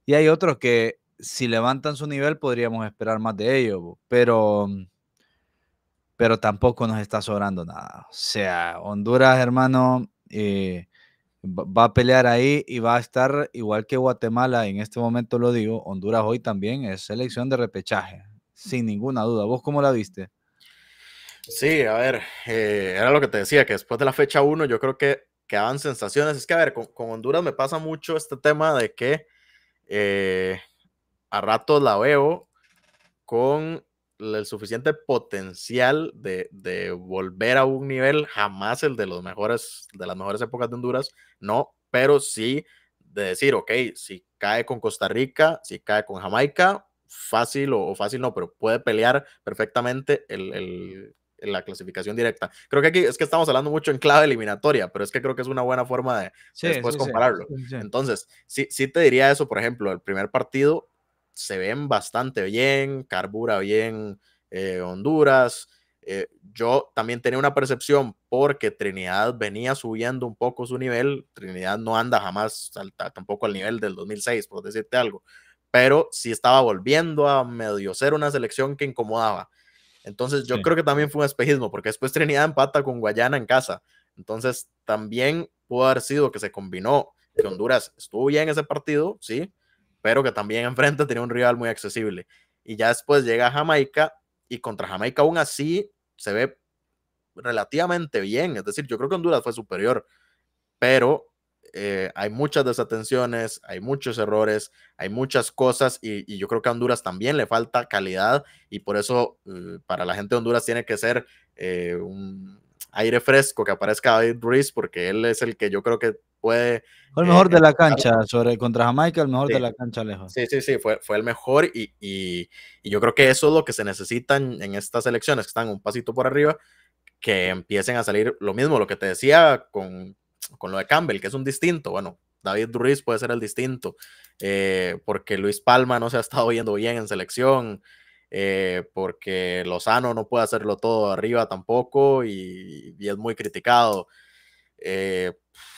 y hay otros que si levantan su nivel podríamos esperar más de ellos, pero pero tampoco nos está sobrando nada. O sea, Honduras, hermano, eh, va a pelear ahí y va a estar igual que Guatemala, en este momento lo digo, Honduras hoy también es selección de repechaje, sin ninguna duda. ¿Vos cómo la viste? Sí, a ver, eh, era lo que te decía, que después de la fecha 1 yo creo que quedaban sensaciones. Es que, a ver, con, Honduras me pasa mucho este tema de que eh, a ratos la veo con el suficiente potencial de, de, volver a un nivel, jamás el de los mejores, de las mejores épocas de Honduras, no, pero sí de decir, ok, si cae con Costa Rica, si cae con Jamaica, fácil o, fácil no, pero puede pelear perfectamente el, la clasificación directa. Creo que aquí es que estamos hablando mucho en clave eliminatoria, pero es que creo que es una buena forma de después compararlo. Entonces, sí, sí te diría eso, por ejemplo, el primer partido se ven bastante bien, carbura bien eh, Honduras. Eh, yo también tenía una percepción porque Trinidad venía subiendo un poco su nivel. Trinidad no anda jamás tampoco al nivel del 2006, por decirte algo, pero sí estaba volviendo a medio ser una selección que incomodaba. Entonces yo creo que también fue un espejismo porque después Trinidad empata con Guayana en casa. Entonces también pudo haber sido que se combinó que Honduras estuvo bien en ese partido, sí, pero que también enfrente tenía un rival muy accesible. Y ya después llega a Jamaica y contra Jamaica aún así se ve relativamente bien. Es decir, yo creo que Honduras fue superior, pero eh, hay muchas desatenciones, hay muchos errores, hay muchas cosas y, yo creo que a Honduras también le falta calidad y por eso eh, para la gente de Honduras tiene que ser eh, un, aire fresco, que aparezca David Ruiz, porque él es el que yo creo que puede... Fue el eh, mejor de la cancha, sobre, contra Jamaica, el mejor de la cancha lejos. Sí, sí, sí, fue, fue el mejor y, y, y, yo creo que eso es lo que se necesitan en estas elecciones, que están un pasito por arriba, que empiecen a salir lo mismo, lo que te decía con, con lo de Campbell, que es un distinto, bueno, David Ruiz puede ser el distinto, eh, porque Luis Palma no se ha estado yendo bien en selección, eh, porque Lozano no puede hacerlo todo arriba tampoco y, es muy criticado. Eh,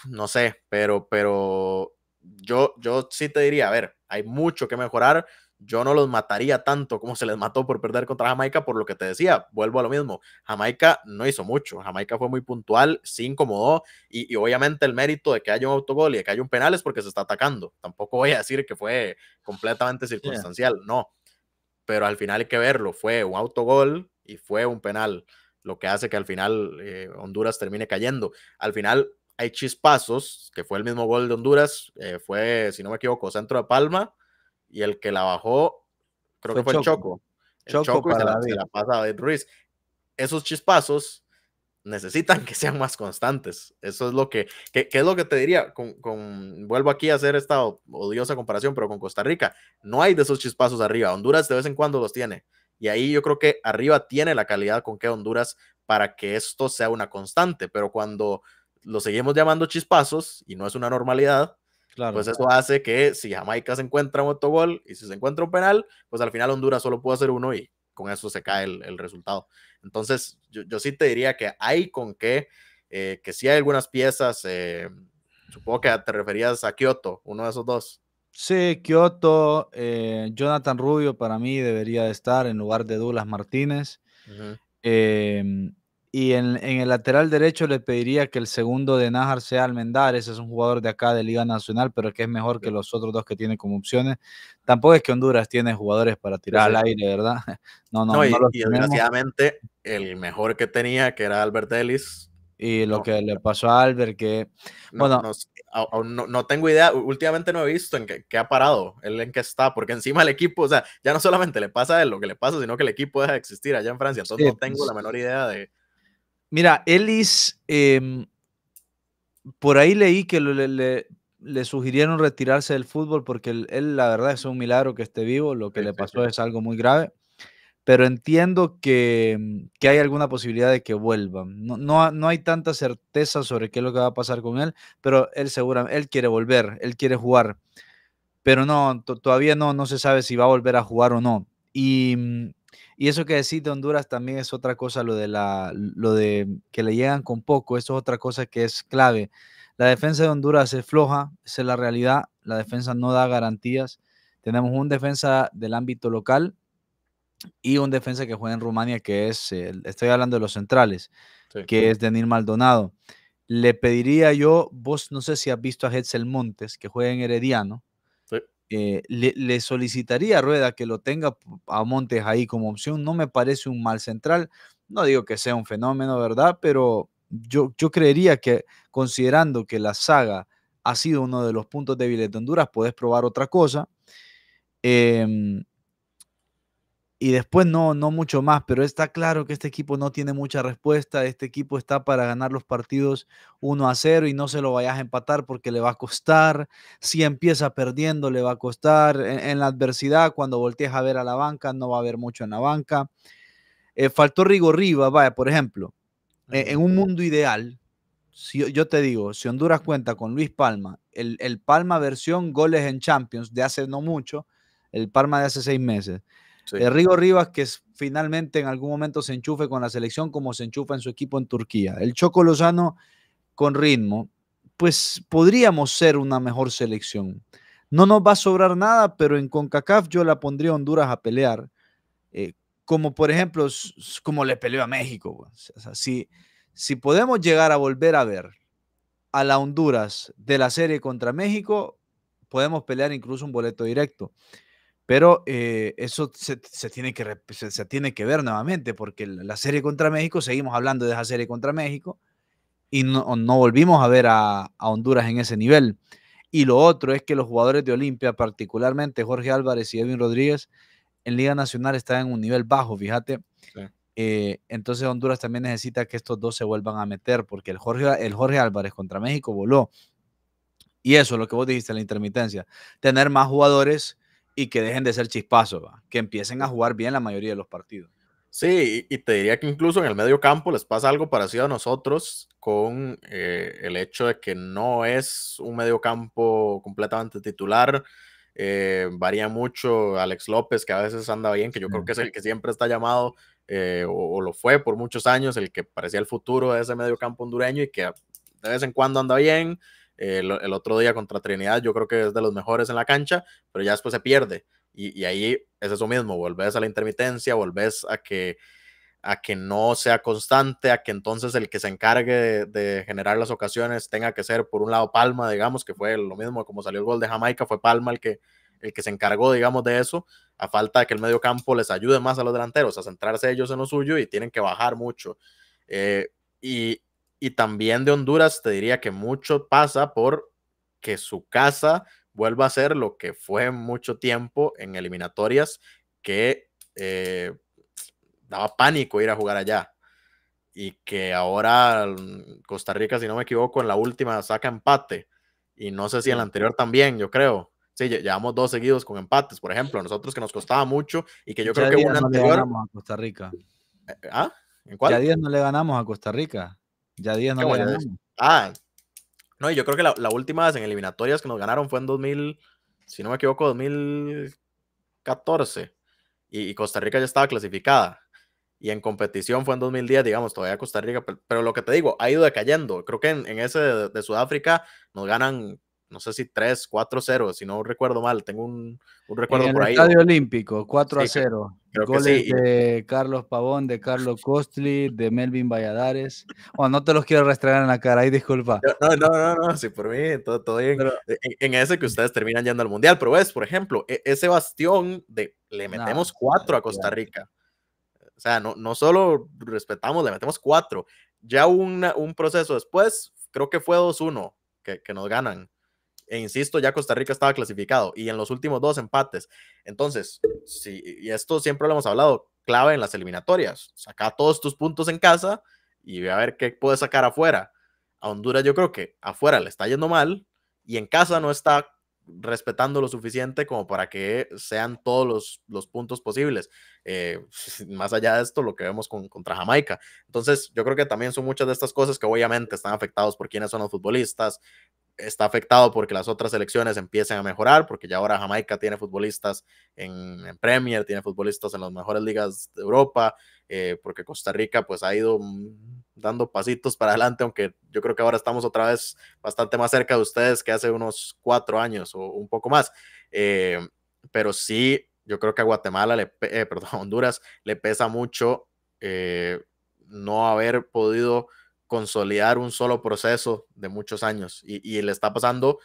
no sé, pero, pero yo, yo sí te diría, a ver, hay mucho que mejorar. Yo no los mataría tanto como se les mató por perder contra Jamaica, por lo que te decía, vuelvo a lo mismo. Jamaica no hizo mucho, Jamaica fue muy puntual, se incomodó y, obviamente el mérito de que haya un autogol y de que haya un penal es porque se está atacando. Tampoco voy a decir que fue completamente circunstancial, no pero al final hay que verlo. Fue un autogol y fue un penal, lo que hace que al final eh, Honduras termine cayendo. Al final hay chispazos, que fue el mismo gol de Honduras, eh, fue, si no me equivoco, centro de Palma, y el que la bajó, creo que fue Choco. el Choco. la, se Ruiz. Esos chispazos necesitan que sean más constantes. Eso es lo que, que, es lo que te diría, con, vuelvo aquí a hacer esta odiosa comparación, pero con Costa Rica, no hay de esos chispazos arriba. Honduras de vez en cuando los tiene. Y ahí yo creo que arriba tiene la calidad con que Honduras para que esto sea una constante, pero cuando lo seguimos llamando chispazos y no es una normalidad, Claro. Pues eso hace que si Jamaica se encuentra un autogol y si se encuentra un penal, pues al final Honduras solo puede hacer uno y con eso se cae el, resultado. Entonces, yo, sí te diría que hay con qué, eh, que si hay algunas piezas, eh, supongo que te referías a Kioto, uno de esos dos. Sí, Kioto, eh, Jonathan Rubio para mí debería estar en lugar de Douglas Martínez. Y en, en, el lateral derecho le pediría que el segundo de Nájar sea Almendares, es un jugador de acá de Liga Nacional, pero que es mejor que los otros dos que tiene como opciones. Tampoco es que Honduras tiene jugadores para tirar al aire, ¿verdad? No, no, no. y, desgraciadamente, el mejor que tenía, que era Albert Ellis. Y lo que le pasó a Albert, que. bueno. No, no, tengo idea, últimamente no he visto en qué, ha parado, él en qué está, porque encima el equipo, o sea, ya no solamente le pasa a él lo que le pasa, sino que el equipo deja de existir allá en Francia, entonces no pues tengo la menor idea de Mira, Ellis, em, por ahí leí que le, sugirieron retirarse del fútbol porque él, la verdad es un milagro que esté vivo, lo que le pasó es algo muy grave, pero entiendo que, hay alguna posibilidad de que vuelva. No, no, no, hay tanta certeza sobre qué es lo que va a pasar con él, pero él seguramente, él quiere volver, él quiere jugar, pero no, todavía no, no se sabe si va a volver a jugar o no. Y mm, y eso que decís de Honduras también es otra cosa, lo de, la, lo de que le llegan con poco, eso es otra cosa que es clave. La defensa de Honduras es floja, es la realidad, la defensa no da garantías. Tenemos un defensa del ámbito local y un defensa que juega en Rumania, que es, estoy hablando de los centrales, que es Denil Maldonado. Le pediría yo, vos no sé si has visto a Hetzel Montes, que juega en Herediano, eh, le, solicitaría a Rueda que lo tenga a Montes ahí como opción. No me parece un mal central. No digo que sea un fenómeno, ¿verdad? Pero yo, yo creería que considerando que la saga ha sido uno de los puntos débiles de Honduras, puedes probar otra cosa. Eh, y después no, no mucho más, pero está claro que este equipo no tiene mucha respuesta, este equipo está para ganar los partidos 1 a 0 y no se lo vayas a empatar porque le va a costar, si empieza perdiendo le va a costar, en, la adversidad cuando voltees a ver a la banca no va a haber mucho en la banca. Eh, faltó Rigor Riva, vaya, por ejemplo, e, en un mundo ideal, si, yo te digo, si Honduras cuenta con Luis Palma, el, el Palma versión goles en Champions de hace no mucho, el Palma de hace seis meses, eh, Rigo Rivas, que finalmente en algún momento se enchufe con la selección como se enchufa en su equipo en Turquía. El Choco Lozano con ritmo. Pues podríamos ser una mejor selección. No nos va a sobrar nada, pero en CONCACAF yo la pondría a Honduras a pelear. Eh, como por ejemplo, como le peleó a México. Pues. si, si podemos llegar a volver a ver a la Honduras de la serie contra México, podemos pelear incluso un boleto directo. Pero eh, eso se, tiene que, se, tiene que ver nuevamente, porque la serie contra México, seguimos hablando de esa serie contra México, y no, volvimos a ver a, Honduras en ese nivel. Y lo otro es que los jugadores de Olimpia, particularmente Jorge Álvarez y Edwin Rodríguez, en Liga Nacional están en un nivel bajo, fíjate. Eh, entonces Honduras también necesita que estos dos se vuelvan a meter, porque el Jorge, el Jorge Álvarez contra México voló. Y eso es lo que vos dijiste, la intermitencia. Tener más jugadores y que dejen de ser chispazos, que empiecen a jugar bien la mayoría de los partidos. Sí, y te diría que incluso en el medio campo les pasa algo parecido a nosotros con eh, el hecho de que no es un medio campo completamente titular. Eh, varía mucho Alex López, que a veces anda bien, que yo creo que es el que siempre está llamado, eh, o, lo fue por muchos años, el que parecía el futuro de ese medio campo hondureño y que de vez en cuando anda bien, el, otro día contra Trinidad, yo creo que es de los mejores en la cancha, pero ya después se pierde. Y, ahí es eso mismo, volvés a la intermitencia, volvés a que, a que no sea constante, a que entonces el que se encargue de, generar las ocasiones tenga que ser, por un lado, Palma, digamos, que fue lo mismo como salió el gol de Jamaica, fue Palma el que, el que se encargó, digamos, de eso, a falta de que el medio campo les ayude más a los delanteros, a centrarse ellos en lo suyo y tienen que bajar mucho. Eh, y, y también de Honduras te diría que mucho pasa por que su casa vuelva a ser lo que fue mucho tiempo en eliminatorias, que eh, daba pánico ir a jugar allá. Y que ahora mm, Costa Rica, si no me equivoco, en la última saca empate. Y no sé si en la anterior también, yo creo. Sí, llevamos dos seguidos con empates, por ejemplo, nosotros que nos costaba mucho y que yo creo que una no anterior. Le ganamos a Costa Rica. Eh, ¿Ah? ¿En cuál? Ya no le ganamos a Costa Rica. Ya 10 no Ah, no, y yo creo que la, última vez en eliminatorias que nos ganaron fue en 2000, si no me equivoco, 2014. Y, y Costa Rica ya estaba clasificada. Y en competición fue en 2010, digamos, todavía Costa Rica. Pero, lo que te digo, ha ido decayendo. Creo que en, ese de Sudáfrica nos ganan no sé si 3, 4 0, si no recuerdo mal, tengo un, un recuerdo en el ahí. Estadio Olímpico, 4 a 0. Goles de Carlos Pavón, de Carlos Costly, de Melvin Valladares. Oh, no te los quiero restregar en la cara, ahí disculpa. No, no, no, no, sí, por mí, todo, todo bien. E, en, ese que ustedes terminan yendo al mundial, pero ves, por ejemplo, e, ese bastión de le metemos 4 a Costa Rica. O sea, no, no solo respetamos, le metemos 4. Ya una, un proceso después, creo que fue 2-1 que, que nos ganan e insisto, ya Costa Rica estaba clasificado y en los últimos dos empates. Entonces, si, y esto siempre lo hemos hablado, clave en las eliminatorias. Saca todos tus puntos en casa y ve a ver qué puedes sacar afuera. A Honduras yo creo que afuera le está yendo mal y en casa no está respetando lo suficiente como para que sean todos los, los puntos posibles. Eh, más allá de esto, lo que vemos con, contra Jamaica. Entonces, yo creo que también son muchas de estas cosas que obviamente están afectados por quienes son los futbolistas, está afectado porque las otras selecciones empiecen a mejorar, porque ya ahora Jamaica tiene futbolistas en, Premier, tiene futbolistas en las mejores ligas de Europa, eh, porque Costa Rica pues ha ido mm, dando pasitos para adelante, aunque yo creo que ahora estamos otra vez bastante más cerca de ustedes que hace unos cuatro años o un poco más. Eh, pero sí, yo creo que a Guatemala, eh, a Honduras le pesa mucho no haber podido consolidar un solo proceso de muchos años y, y le está pasando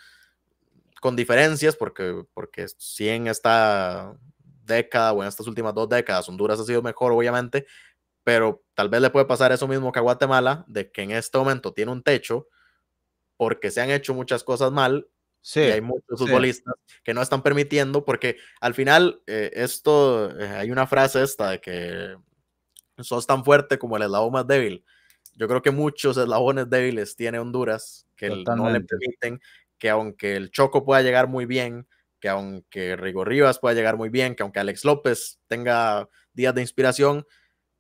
con diferencias porque, porque si en esta década o en estas últimas dos décadas Honduras ha sido mejor obviamente, pero tal vez le puede pasar eso mismo que a Guatemala, de que en este momento tiene un techo porque se han hecho muchas cosas mal. Sí, y hay muchos futbolistas que no están permitiendo, porque al final, eh, esto, eh, hay una frase esta de que sos tan fuerte como el eslabón más débil yo creo que muchos eslabones débiles tiene Honduras que no le permiten que aunque el Choco pueda llegar muy bien, que aunque Rigo Rivas pueda llegar muy bien, que aunque Alex López tenga días de inspiración,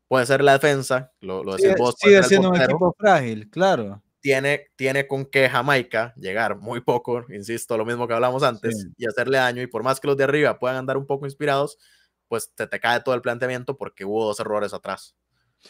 puede ser la defensa, lo, lo decís vos, Sigue siendo un equipo frágil, claro. Tiene, tiene con que Jamaica llegar muy poco, insisto, lo mismo que hablamos antes, y hacerle daño. Y por más que los de arriba puedan andar un poco inspirados, pues te, te cae todo el planteamiento porque hubo dos errores atrás.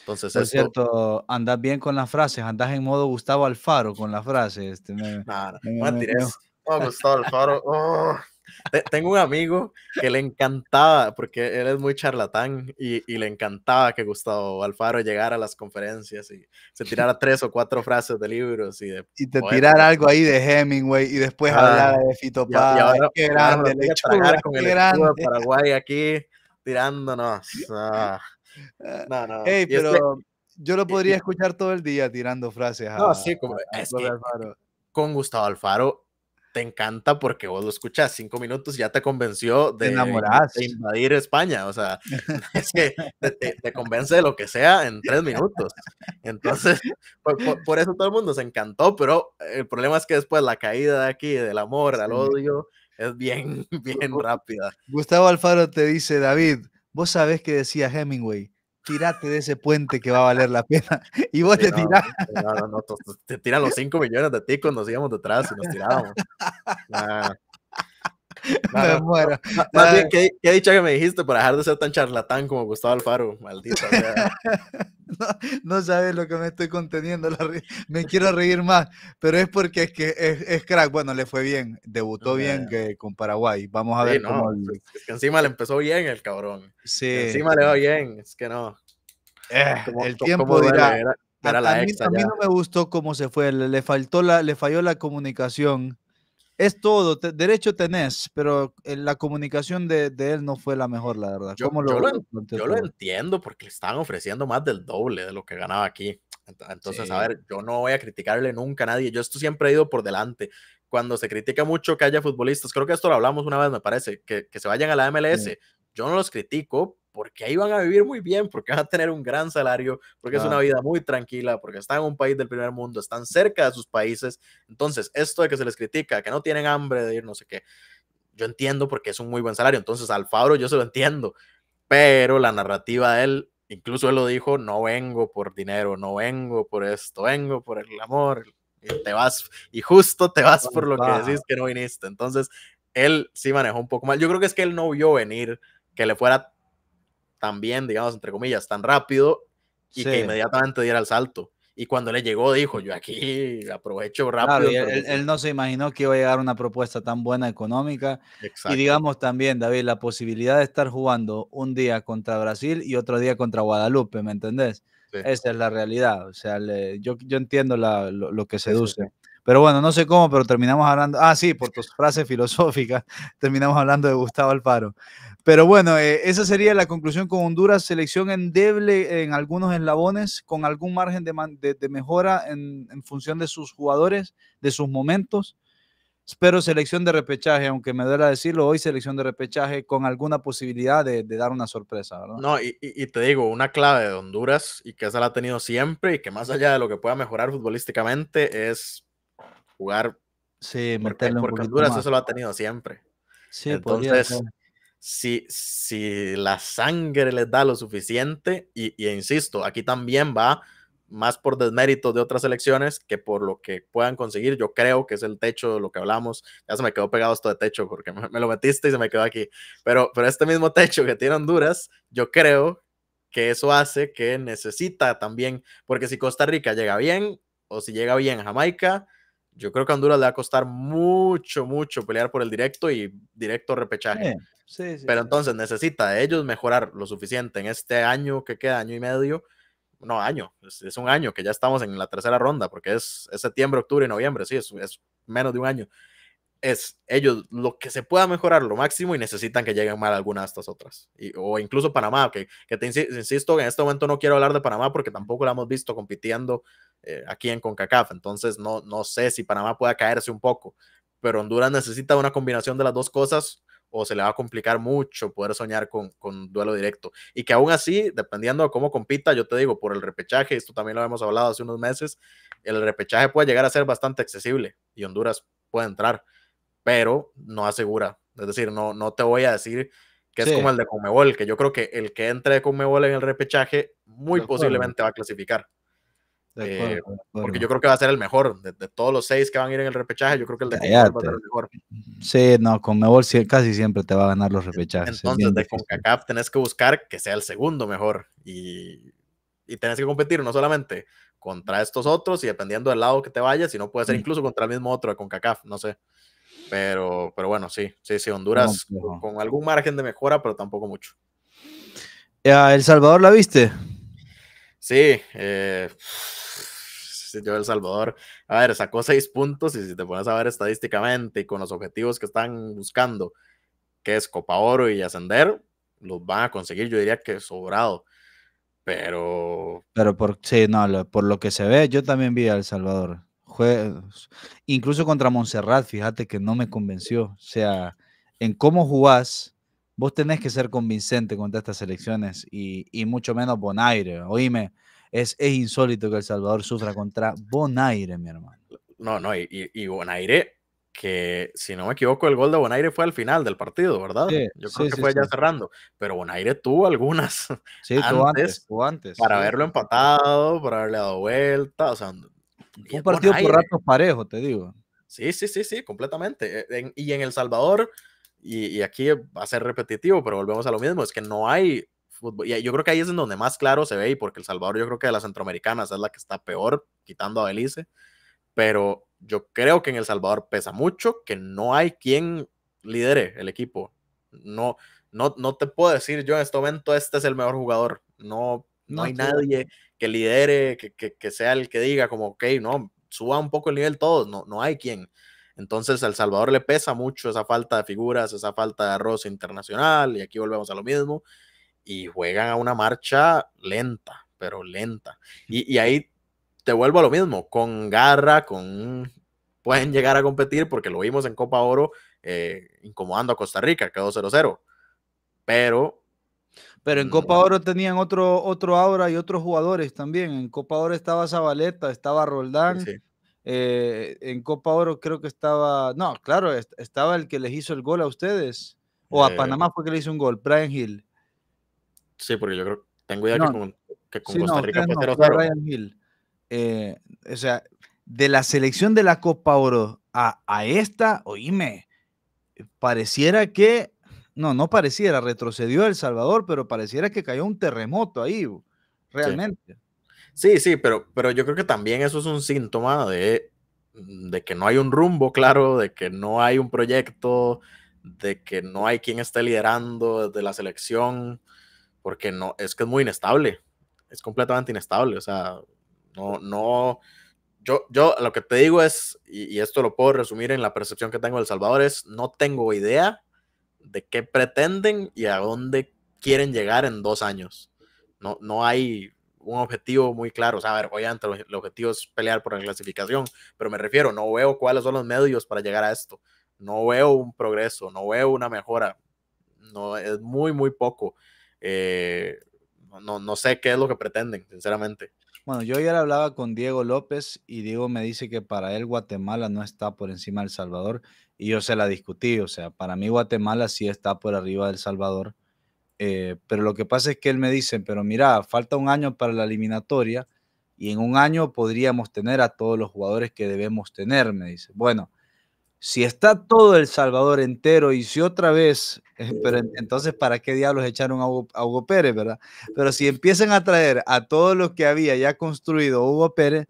Entonces, es cierto, andás bien con las frases, andas en modo Gustavo Alfaro con las frases. Este, Gustavo Alfaro. Oh. Tengo un amigo que le encantaba, porque él es muy charlatán y, le encantaba que Gustavo Alfaro llegara a las conferencias y se tirara tres o cuatro frases de libros y te tirara algo ahí de Hemingway y después ah, hablar de Fito Paz. qué grande, le con el paraguay aquí tirándonos. Ah. Ah, no, no. Hey, este pero yo lo podría escuchar todo el día tirando frases. A, como, con Gustavo Alfaro te encanta porque vos lo escuchas cinco minutos y ya te convenció de, enamorarse, invadir España. O sea, es que te, convence de lo que sea en tres minutos. Entonces, por, eso todo el mundo se encantó, pero el problema es que después la caída de aquí, del amor al odio, es bien, bien rápida. Gustavo Alfaro te dice, David, vos sabés que decía Hemingway, tirate de ese puente que va a valer la pena. Y vos te tirás. No, no, te tiran los 5 millones de ti cuando nos íbamos detrás y nos tirábamos. me muero. Más bien, ¿qué, ¿qué, dicho que me dijiste para dejar de ser tan charlatán como Gustavo Alfaro? Maldita. no, no sabes lo que me estoy conteniendo. me quiero reír más, pero es porque es que es, crack. Bueno, le fue bien. Debutó ah, bien que, con Paraguay. Vamos a ver cómo. Pues, es que encima le empezó bien el cabrón. Sí. Encima le va bien. Es que no. Eh, el tiempo dirá. a, mí, no me gustó cómo se fue. le faltó la, le falló la comunicación es todo, derecho tenés, pero eh, la comunicación de, de, él no fue la mejor, la verdad. Yo, lo, entiendo porque le estaban ofreciendo más del doble de lo que ganaba aquí. Entonces, a ver, yo no voy a criticarle nunca a nadie. Yo esto siempre he ido por delante. Cuando se critica mucho que haya futbolistas, creo que esto lo hablamos una vez, me parece, que, se vayan a la MLS. Yo no los critico porque ahí van a vivir muy bien, porque van a tener un gran salario, porque es una vida muy tranquila, porque están en un país del primer mundo, están cerca de sus países. Entonces, esto de que se les critica, que no tienen hambre de ir, no sé qué, yo entiendo porque es un muy buen salario. Entonces, al Fabro yo se lo entiendo, pero la narrativa de él, incluso él lo dijo, no vengo por dinero, no vengo por esto, vengo por el amor. te vas, y justo te vas por lo que decís que no viniste. Entonces, él sí manejó un poco mal. Yo creo que es que él no vio venir que le fuera también, digamos, entre comillas, tan rápido y que inmediatamente diera el salto. Y cuando le llegó, dijo, yo aquí aprovecho rápido. él, no se imaginó que iba a llegar una propuesta tan buena económica. Y digamos también, David, la posibilidad de estar jugando un día contra Brasil y otro día contra Guadalupe, ¿me entendés? Esa es la realidad. O sea, yo, yo entiendo lo, que seduce. Pero bueno, no sé cómo, pero terminamos hablando, ah, sí, por tus frases filosóficas, terminamos hablando de Gustavo Alfaro. Pero bueno, eh, esa sería la conclusión con Honduras, selección endeble en algunos eslabones, con algún margen de, de, mejora en, función de sus jugadores, de sus momentos. Espero selección de repechaje, aunque me duela decirlo, hoy selección de repechaje con alguna posibilidad de, dar una sorpresa, No, y, y, te digo, una clave de Honduras, y que esa la ha tenido siempre, y que más allá de lo que pueda mejorar futbolísticamente, es jugar. porque, Honduras eso lo ha tenido siempre. Entonces, si, si la sangre les da lo suficiente, y, insisto, aquí también va más por desmérito de otras elecciones que por lo que puedan conseguir. Yo creo que es el techo de lo que hablamos. Ya se me quedó pegado esto de techo porque me, lo metiste y se me quedó aquí. Pero, pero este mismo techo que tiene Honduras, yo creo que eso hace que necesita también, porque si Costa Rica llega bien o si llega bien Jamaica, yo creo que a Honduras le va a costar mucho, mucho pelear por el directo y directo repechaje. Sí, sí, Pero entonces necesita de ellos mejorar lo suficiente en este año que queda, año y medio. No, año, es, un año que ya estamos en la tercera ronda, porque es, septiembre, octubre y noviembre, sí, es, es, menos de un año. Es ellos lo que se pueda mejorar lo máximo y necesitan que lleguen mal algunas de estas otras. o incluso Panamá, que, que te insisto, en este momento no quiero hablar de Panamá porque tampoco la hemos visto compitiendo eh, aquí en CONCACAF. Entonces, no, no sé si Panamá pueda caerse un poco, pero Honduras necesita una combinación de las dos cosas o se le va a complicar mucho poder soñar con, con duelo directo. Y que aún así, dependiendo de cómo compita, yo te digo, por el repechaje, esto también lo hemos hablado hace unos meses, el repechaje puede llegar a ser bastante accesible y Honduras puede entrar, pero no asegura. Es decir, no, no te voy a decir que es como el de Comebol, que yo creo que el que entre de Comebol en el repechaje muy posiblemente va a clasificar. Eh, porque yo creo que va a ser el mejor. De, todos los seis que van a ir en el repechaje, yo creo que el de Concacaf va a ser el mejor. Sí, no, con Mebol casi siempre te va a ganar los repechajes. Entonces, de Concacaf tenés que buscar que sea el segundo mejor. Y, y tenés que competir no solamente contra estos otros y dependiendo del lado que te vayas, sino puede ser mm. incluso contra el mismo otro de Concacaf, no sé. Pero, pero bueno, sí, sí, sí, Honduras con algún margen de mejora, pero tampoco mucho. El Salvador la viste? Sí, eh, yo El Salvador. A ver, sacó seis puntos y si te pones a ver estadísticamente y con los objetivos que están buscando, que es Copa Oro y ascender, los van a conseguir, yo diría que sobrado. Pero. Pero por, sí, no, lo, por lo que se ve, yo también vi a El Salvador. incluso contra Montserrat, fíjate que no me convenció. O sea, en cómo jugás, vos tenés que ser convincente contra estas elecciones y, y mucho menos Bonaire. Oíme, es, insólito que El Salvador sufra contra Bonaire, mi hermano. No, no, y, Bonaire, que si no me equivoco, el gol de Bonaire fue al final del partido, ¿verdad? Yo creo que fue ya cerrando, pero Bonaire tuvo algunas antes, antes, para haberlo empatado, para haberle dado vuelta, o sea, un partido por ratos parejo, te digo. Sí, sí, sí, sí, completamente. Eh, y en El Salvador, y, y, aquí va a ser repetitivo, pero volvemos a lo mismo, es que no hay yo creo que ahí es en donde más claro se ve, y porque El Salvador, yo creo que de las centroamericanas es la que está peor, quitando a Belice. Pero yo creo que en El Salvador pesa mucho que no hay quien lidere el equipo. No, no, no te puedo decir yo en este momento, este es el mejor jugador. No, no, hay nadie que lidere, que, que, sea el que diga, como, ok, no, suba un poco el nivel todos. No, no hay quien. Entonces, al Salvador le pesa mucho esa falta de figuras, esa falta de arroz internacional, y aquí volvemos a lo mismo y juegan a una marcha lenta, pero lenta. Y, ahí te vuelvo a lo mismo, con garra, con pueden llegar a competir porque lo vimos en Copa Oro eh, incomodando a Costa Rica, quedó 0-0. Pero pero en Copa Oro tenían otro, otro aura y otros jugadores también. En Copa Oro estaba Zabaleta, estaba Roldán. Eh, en Copa Oro creo que estaba, no, claro, estaba el que les hizo el gol a ustedes. O a eh, Panamá fue que le hizo un gol, Brian Hill. Sí, porque yo creo, tengo idea que con, Costa Rica no, eh, o sea, de la selección de la Copa Oro a, esta, oíme, pareciera que, no, no pareciera, retrocedió El Salvador, pero pareciera que cayó un terremoto ahí, realmente. Sí, sí, pero, pero yo creo que también eso es un síntoma de, mm, de que no hay un rumbo claro, de que no hay un proyecto, de que no hay quien esté liderando de la selección porque no, es que es muy inestable, es completamente inestable, o sea, no, no, yo, yo lo que te digo es, y, esto lo puedo resumir en la percepción que tengo del Salvador, es no tengo idea de qué pretenden y a dónde quieren llegar en dos años. No, no hay un objetivo muy claro. O sea, a ver, obviamente el objetivo es pelear por la clasificación, pero me refiero, no veo cuáles son los medios para llegar a esto. No veo un progreso, no veo una mejora. No, es muy, muy poco. Eh, no, no sé qué es lo que pretenden, sinceramente. Bueno, yo ayer hablaba con Diego López y Diego me dice que para él Guatemala no está por encima del Salvador y yo se la discutí, o sea, para mí Guatemala sí está por arriba del Salvador, eh, pero lo que pasa es que él me dice, pero mira, falta un año para la eliminatoria y en un año podríamos tener a todos los jugadores que debemos tener, me dice. Bueno, si está todo El Salvador entero y si otra vez, eh, entonces para qué diablos echaron a Hugo, Pérez, ¿verdad? Pero si empiezan a traer a todos lo que había ya construido Hugo Pérez,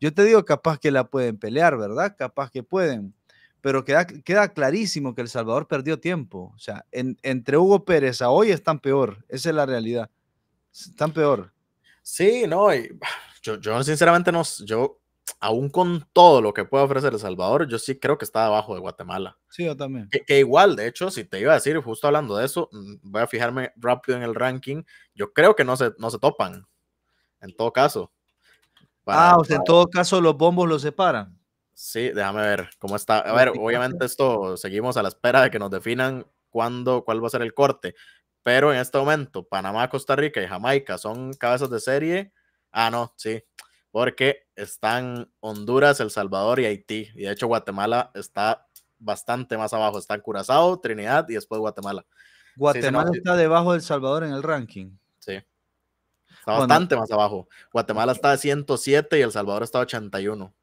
yo te digo, capaz que la pueden pelear, ¿verdad? Capaz que pueden. Pero queda, queda clarísimo que El Salvador perdió tiempo. O sea, entre Hugo Pérez a hoy están peor. Esa es la realidad. Están peor. Sí, no, yo, yo sinceramente no, yo aún con todo lo que puede ofrecer El Salvador, yo sí creo que está debajo de Guatemala. Sí, yo también. Que, igual, de hecho, si te iba a decir, justo hablando de eso, mm, voy a fijarme rápido en el ranking, yo creo que no se, no se topan, en todo caso. ah, o en todo caso los bombos los separan. Sí, déjame ver cómo está. A ver, obviamente esto seguimos a la espera de que nos definan cuándo, cuál va a ser el corte. Pero en este momento, Panamá, Costa Rica y Jamaica son cabezas de serie. Ah, no, sí, porque están Honduras, El Salvador y Haití. Y de hecho Guatemala está bastante más abajo. Están Curazao, Trinidad y después Guatemala. Guatemala está debajo del Salvador en el ranking. Sí. Está bastante más abajo. Guatemala está a 107 y El Salvador está a 81.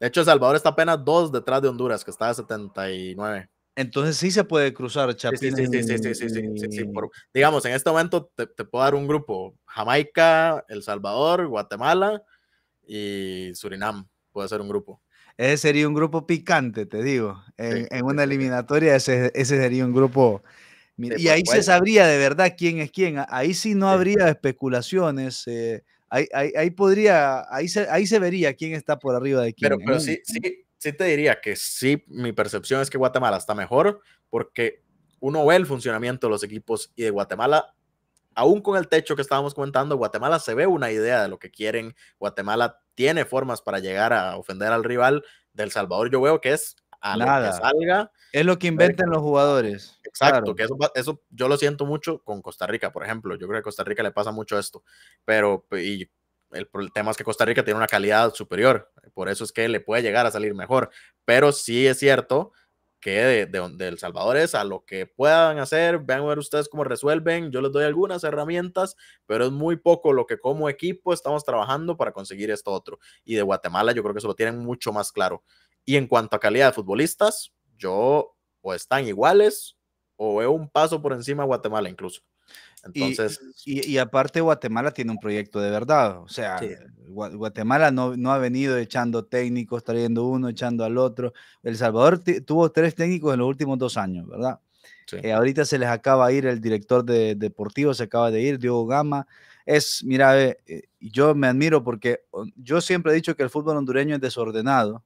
De hecho, El Salvador está apenas dos detrás de Honduras, que está a 79. Entonces sí se puede cruzar, Chapín. Sí, sí, sí, sí, sí, eh, digamos, en este momento te, puedo dar un grupo. Jamaica, El Salvador, Guatemala, y Surinam puede ser un grupo. Ese sería un grupo picante, te digo. En, una eliminatoria, ese, ese, sería un grupo. y ahí se sabría de verdad quién es quién. Ahí sí no habría especulaciones. Eh, ahí, podría, ahí se, ahí se vería quién está por arriba de quién. Pero, pero sí, sí te diría que sí, mi percepción es que Guatemala está mejor porque uno ve el funcionamiento de los equipos y de Guatemala aún con el techo que estábamos comentando, Guatemala se ve una idea de lo que quieren. Guatemala tiene formas para llegar a ofender al rival. Del Salvador yo veo que es a Nada. salga. Es lo que inventan los jugadores. Exacto, que eso, yo lo siento mucho con Costa Rica, por ejemplo. Yo creo que a Costa Rica le pasa mucho esto, pero pues, y el, el, tema es que Costa Rica tiene una calidad superior, por eso es que le puede llegar a salir mejor. Pero sí es cierto que de, El Salvador es a lo que puedan hacer, vean ustedes cómo resuelven, yo les doy algunas herramientas, pero es muy poco lo que como equipo estamos trabajando para conseguir esto otro. Y de Guatemala yo creo que eso lo tienen mucho más claro. Y en cuanto a calidad de futbolistas, yo o están iguales o veo un paso por encima Guatemala incluso. Y, aparte, Guatemala tiene un proyecto de verdad. O sea, Guatemala no, no, ha venido echando técnicos, trayendo uno, echando al otro. El Salvador tuvo tres técnicos en los últimos dos años, ¿verdad? Eh, ahorita se les acaba de ir el director de, deportivo, se acaba de ir, Diogo Gama. Es, mira, eh, yo me admiro porque yo siempre he dicho que el fútbol hondureño es desordenado,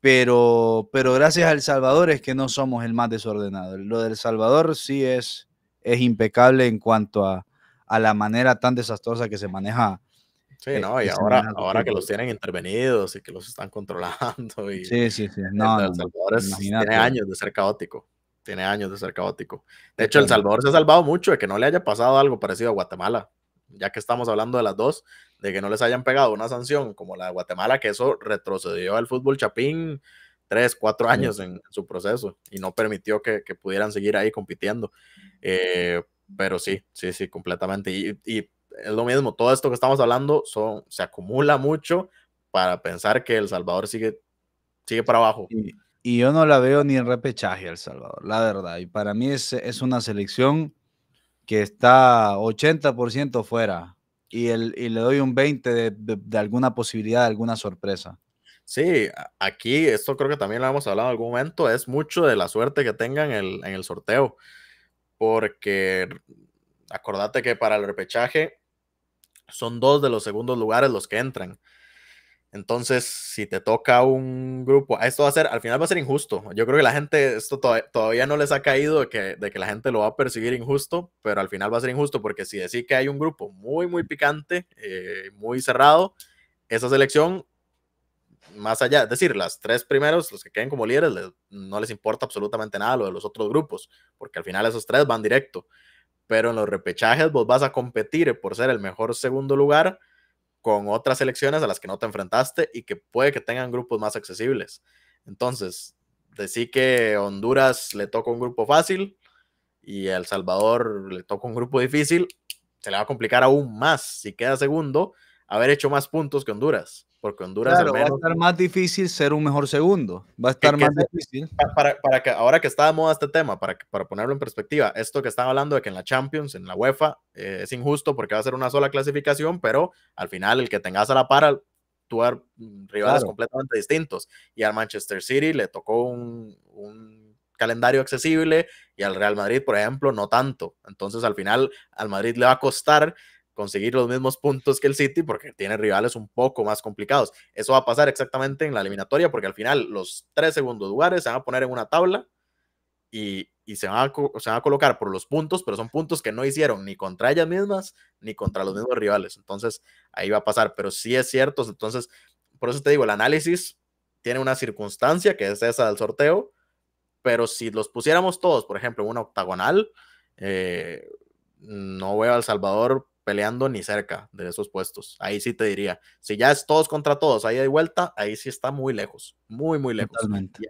pero, pero gracias al Salvador es que no somos el más desordenado. Lo del Salvador sí es es impecable en cuanto a, a la manera tan desastrosa que se maneja. Sí, eh, no, y ahora, ahora que los tienen intervenidos y que los están controlando. sí, sí, sí. El Salvador tiene años de ser caótico. Tiene años de ser caótico. De hecho, El Salvador se ha salvado mucho de que no le haya pasado algo parecido a Guatemala, ya que estamos hablando de las dos, de que no les hayan pegado una sanción como la de Guatemala, que eso retrocedió al fútbol chapín tres, cuatro años en, su proceso y no permitió que, que pudieran seguir ahí compitiendo. Eh, pero sí, sí, sí, completamente. Y, es lo mismo, todo esto que estamos hablando son, se acumula mucho para pensar que El Salvador sigue, sigue para abajo. Y, yo no la veo ni en repechaje El Salvador, la verdad. Y para mí es, es una selección que está 80% fuera y, el, y le doy un 20 de, de, alguna posibilidad, de alguna sorpresa. Sí, aquí esto creo que también lo hemos hablado en algún momento, es mucho de la suerte que tengan en el, en el sorteo porque acordate que para el repechaje son dos de los segundos lugares los que entran. Entonces, si te toca un grupo, esto va a ser, al final va a ser injusto. Yo creo que la gente, esto todavía no les ha caído de que, de que la gente lo va a perseguir injusto, pero al final va a ser injusto porque si decís que hay un grupo muy, muy picante, eh, muy cerrado, esa selección más allá, es decir, las tres primeros, los que queden como líderes, no les importa absolutamente nada lo de los otros grupos, porque al final esos tres van directo. Pero en los repechajes vos vas a competir por ser el mejor segundo lugar con otras selecciones a las que no te enfrentaste y que puede que tengan grupos más accesibles. Entonces, decir que Honduras le toca un grupo fácil y El Salvador le toca un grupo difícil, se le va a complicar aún más si queda segundo haber hecho más puntos que Honduras. Porque Honduras va a estar más difícil ser un mejor segundo. Va a estar más difícil. Para, para, que, ahora que está de moda este tema, para, para ponerlo en perspectiva, esto que estaba hablando de que en la Champions, en la UEFA, eh, es injusto porque va a ser una sola clasificación, pero al final el que tengas a la para, tú mm, rivales completamente distintos. Y al Manchester City le tocó un, un calendario accesible y al Real Madrid, por ejemplo, no tanto. Entonces al final al Madrid le va a costar conseguir los mismos puntos que el City porque tiene rivales un poco más complicados. Eso va a pasar exactamente en la eliminatoria porque al final los tres segundos lugares se van a poner en una tabla y, se, van a, se a colocar por los puntos, pero son puntos que no hicieron ni contra ellas mismas ni contra los mismos rivales. Entonces ahí va a pasar, pero sí es cierto. Entonces, por eso te digo, el análisis tiene una circunstancia que es esa del sorteo, pero si los pusiéramos todos, por ejemplo, en una octagonal, eh, no veo a El Salvador peleando ni cerca de esos puestos. Ahí sí te diría, si ya es todos contra todos, ahí hay vuelta, ahí sí está muy lejos, muy, muy lejos.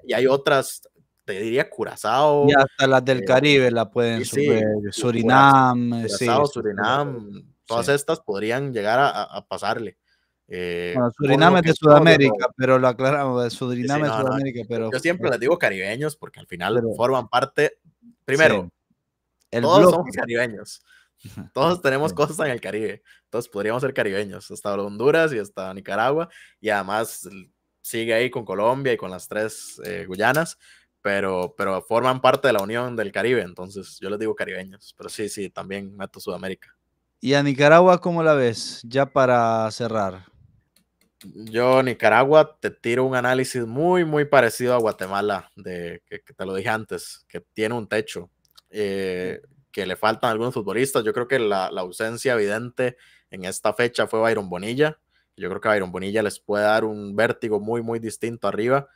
Y, hay otras, te diría Curazao. Y hasta las del eh, Caribe la pueden Surinam. Eh, Surinam, todas estas podrían llegar a, pasarle. Eh, Surinam es de Sudamérica, pero lo aclaramos, Surinam es Sudamérica. pero, yo siempre les digo caribeños porque al final forman parte, primero, el todos bloque. caribeños. Todos tenemos cosas en el Caribe. todos podríamos ser caribeños, hasta Honduras y hasta Nicaragua. Y además sigue ahí con Colombia y con las tres eh, Guyanas. Pero, pero forman parte de la Unión del Caribe, entonces yo les digo caribeños, pero sí, sí, también meto Sudamérica. ¿Y a Nicaragua cómo la ves? Ya para cerrar. Yo, Nicaragua, te tiro un análisis muy, muy parecido a Guatemala, de, que, te lo dije antes, que tiene un techo. Eh, que le faltan algunos futbolistas. Yo creo que la, ausencia evidente en esta fecha fue Byron Bonilla. Yo creo que Byron Bonilla les puede dar un vértigo muy, muy distinto arriba.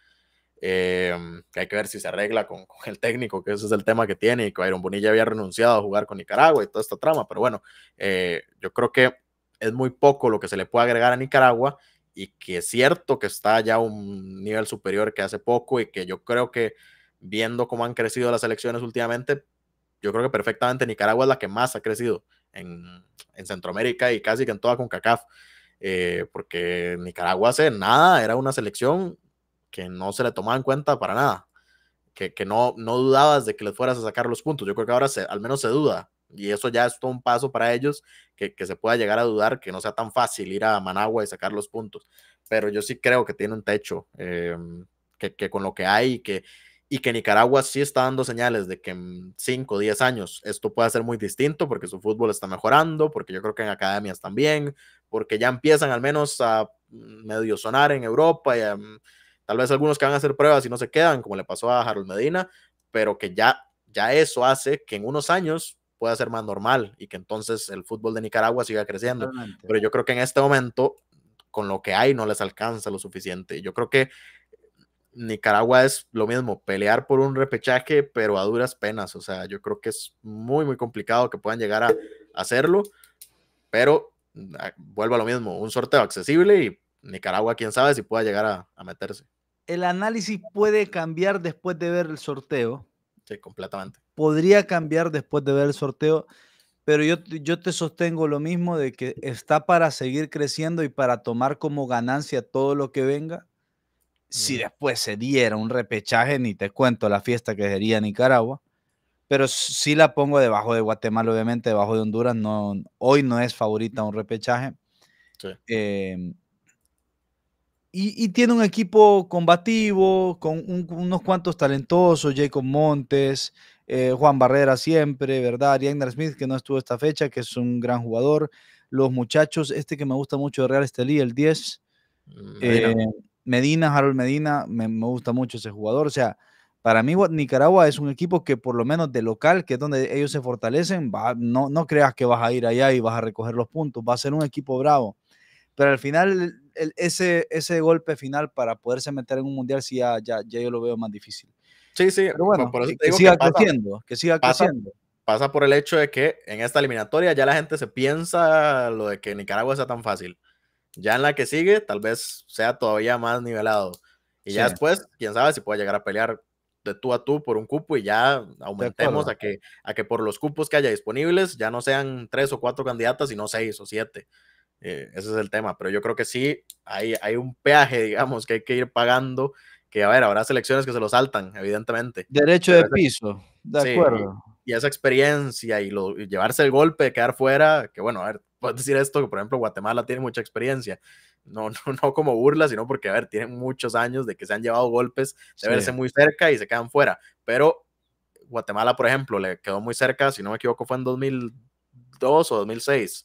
Em, hay que ver si se arregla con, el técnico, que ese es el tema que tiene, y que Byron Bonilla había renunciado a jugar con Nicaragua y toda esta trama, pero bueno, eh, yo creo que es muy poco lo que se le puede agregar a Nicaragua y que es cierto que está ya a un nivel superior que hace poco y que yo creo que viendo cómo han crecido las elecciones últimamente, yo creo que perfectamente Nicaragua es la que más ha crecido en, en Centroamérica y casi que en toda CONCACAF, eh, porque Nicaragua hace nada, era una selección que no se le tomaba en cuenta para nada, que, que no, no dudabas de que les fueras a sacar los puntos. Yo creo que ahora al menos se duda, y eso ya es todo un paso para ellos, que, que, se pueda llegar a dudar, que no sea tan fácil ir a Managua y sacar los puntos. Pero yo sí creo que tiene un techo, em, que, que, con lo que hay, que, y que Nicaragua sí está dando señales de que en 5 o 10 años esto puede ser muy distinto porque su fútbol está mejorando, porque yo creo que en academias también, porque ya empiezan al menos a medio sonar en Europa y em, tal vez algunos que van a hacer pruebas y no se quedan, como le pasó a Harold Medina, pero que ya, ya eso hace que en unos años pueda ser más normal y que entonces el fútbol de Nicaragua siga creciendo. Pero yo creo que en este momento, con lo que hay, no les alcanza lo suficiente. Yo creo que Nicaragua es lo mismo, pelear por un repechaje, pero a duras penas. O sea, yo creo que es muy, muy complicado que puedan llegar a hacerlo, pero ah, vuelvo a lo mismo, un sorteo accesible y Nicaragua, quién sabe si pueda llegar a, meterse. El análisis puede cambiar después de ver el sorteo. Sí, completamente. Podría cambiar después de ver el sorteo, pero yo, yo te sostengo lo mismo de que está para seguir creciendo y para tomar como ganancia todo lo que venga si después se diera un repechaje, ni te cuento la fiesta que sería Nicaragua, pero si la pongo debajo de Guatemala, obviamente, debajo de Honduras. No, hoy no es favorita un repechaje. Em, y, tiene un equipo combativo, con unos cuantos talentosos, Jacob Montes, eh, Juan Barrera siempre, ¿verdad? Ariana Smith, que no estuvo esta fecha, que es un gran jugador. Los muchachos, este que me gusta mucho de Real Estelí, el 10. Medina, Harold Medina, me, gusta mucho ese jugador. O sea, para mí Nicaragua es un equipo que por lo menos de local, que es donde ellos se fortalecen, va, no, no creas que vas a ir allá y vas a recoger los puntos, va a ser un equipo bravo. Pero al final, ese, ese golpe final para poderse meter en un mundial, sí, ya, ya, yo lo veo más difícil. Sí, sí, Pero bueno, que, siga pasa, creciendo, que siga creciendo. Pasa por el hecho de que en esta eliminatoria ya la gente se piensa lo de que Nicaragua sea tan fácil. Ya en la que sigue, tal vez sea todavía más nivelado. Y ya después, quién sabe si puede llegar a pelear de tú a tú por un cupo y ya aumentemos a que, a que por los cupos que haya disponibles ya no sean tres o cuatro candidatas, sino seis o siete. Eh, ese es el tema, pero yo creo que sí hay, hay un peaje, digamos, que hay que ir pagando, que a ver, habrá selecciones que se lo saltan, evidentemente. Derecho de piso, de acuerdo. Y, esa experiencia y, lo, llevarse el golpe de quedar fuera, que bueno, a ver, puedo decir esto, que por ejemplo Guatemala tiene mucha experiencia. No, no, no como burla, sino porque, a ver, tienen muchos años de que se han llevado golpes de verse muy cerca y se quedan fuera. Pero Guatemala, por ejemplo, le quedó muy cerca, si no me equivoco, fue en 2002 o 2006.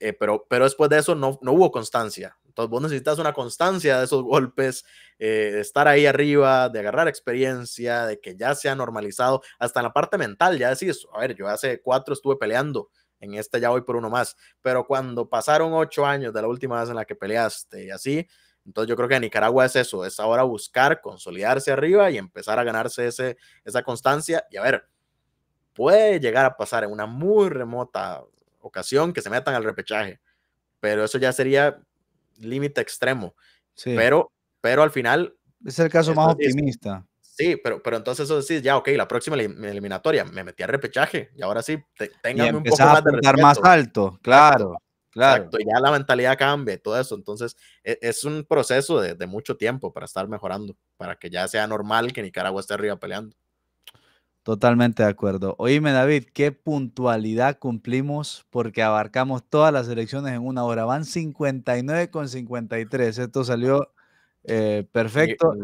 Eh, pero, pero después de eso no, no hubo constancia. Entonces vos necesitas una constancia de esos golpes, eh, de estar ahí arriba, de agarrar experiencia, de que ya se ha normalizado, hasta en la parte mental, ya decís, a ver, yo hace cuatro estuve peleando, en esta ya voy por uno más. Pero cuando pasaron ocho años de la última vez en la que peleaste y así, entonces yo creo que Nicaragua es eso, es ahora buscar consolidarse arriba y empezar a ganarse ese, esa constancia. Y a ver, puede llegar a pasar en una muy remota ocasión que se metan al repechaje, pero eso ya sería límite extremo. Pero, pero al final... Es el caso más optimista. Sí, pero, pero entonces eso decís, ya, ok, la próxima eliminatoria, me metí a repechaje y ahora sí, téngame tengan un poco más de respeto. más alto, claro, Exacto. claro. ya la mentalidad cambia todo eso. Entonces, e, es, un proceso de, mucho tiempo para estar mejorando, para que ya sea normal que Nicaragua esté arriba peleando. Totalmente de acuerdo. Oíme, David, qué puntualidad cumplimos porque abarcamos todas las elecciones en una hora. Van 59 con 53. Esto salió eh, perfecto.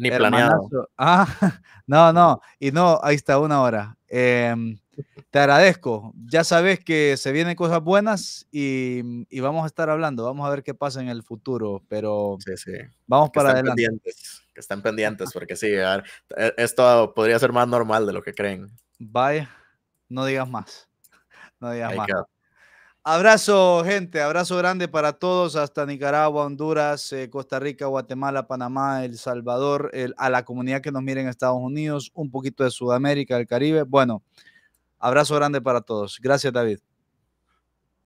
Ni planeado. Ah, no, no. Y no, ahí está una hora. Em, te agradezco. Ya sabes que se vienen cosas buenas y, vamos a estar hablando. Vamos a ver qué pasa en el futuro, pero vamos para adelante. que estén pendientes, porque sí, e, esto podría ser más normal de lo que creen. Bye, no digas más. No digas más. Abrazo, gente, abrazo grande para todos, hasta Nicaragua, Honduras, eh, Costa Rica, Guatemala, Panamá, El Salvador, a la comunidad que nos mire en Estados Unidos, un poquito de Sudamérica, el Caribe. Bueno, abrazo grande para todos. Gracias, David.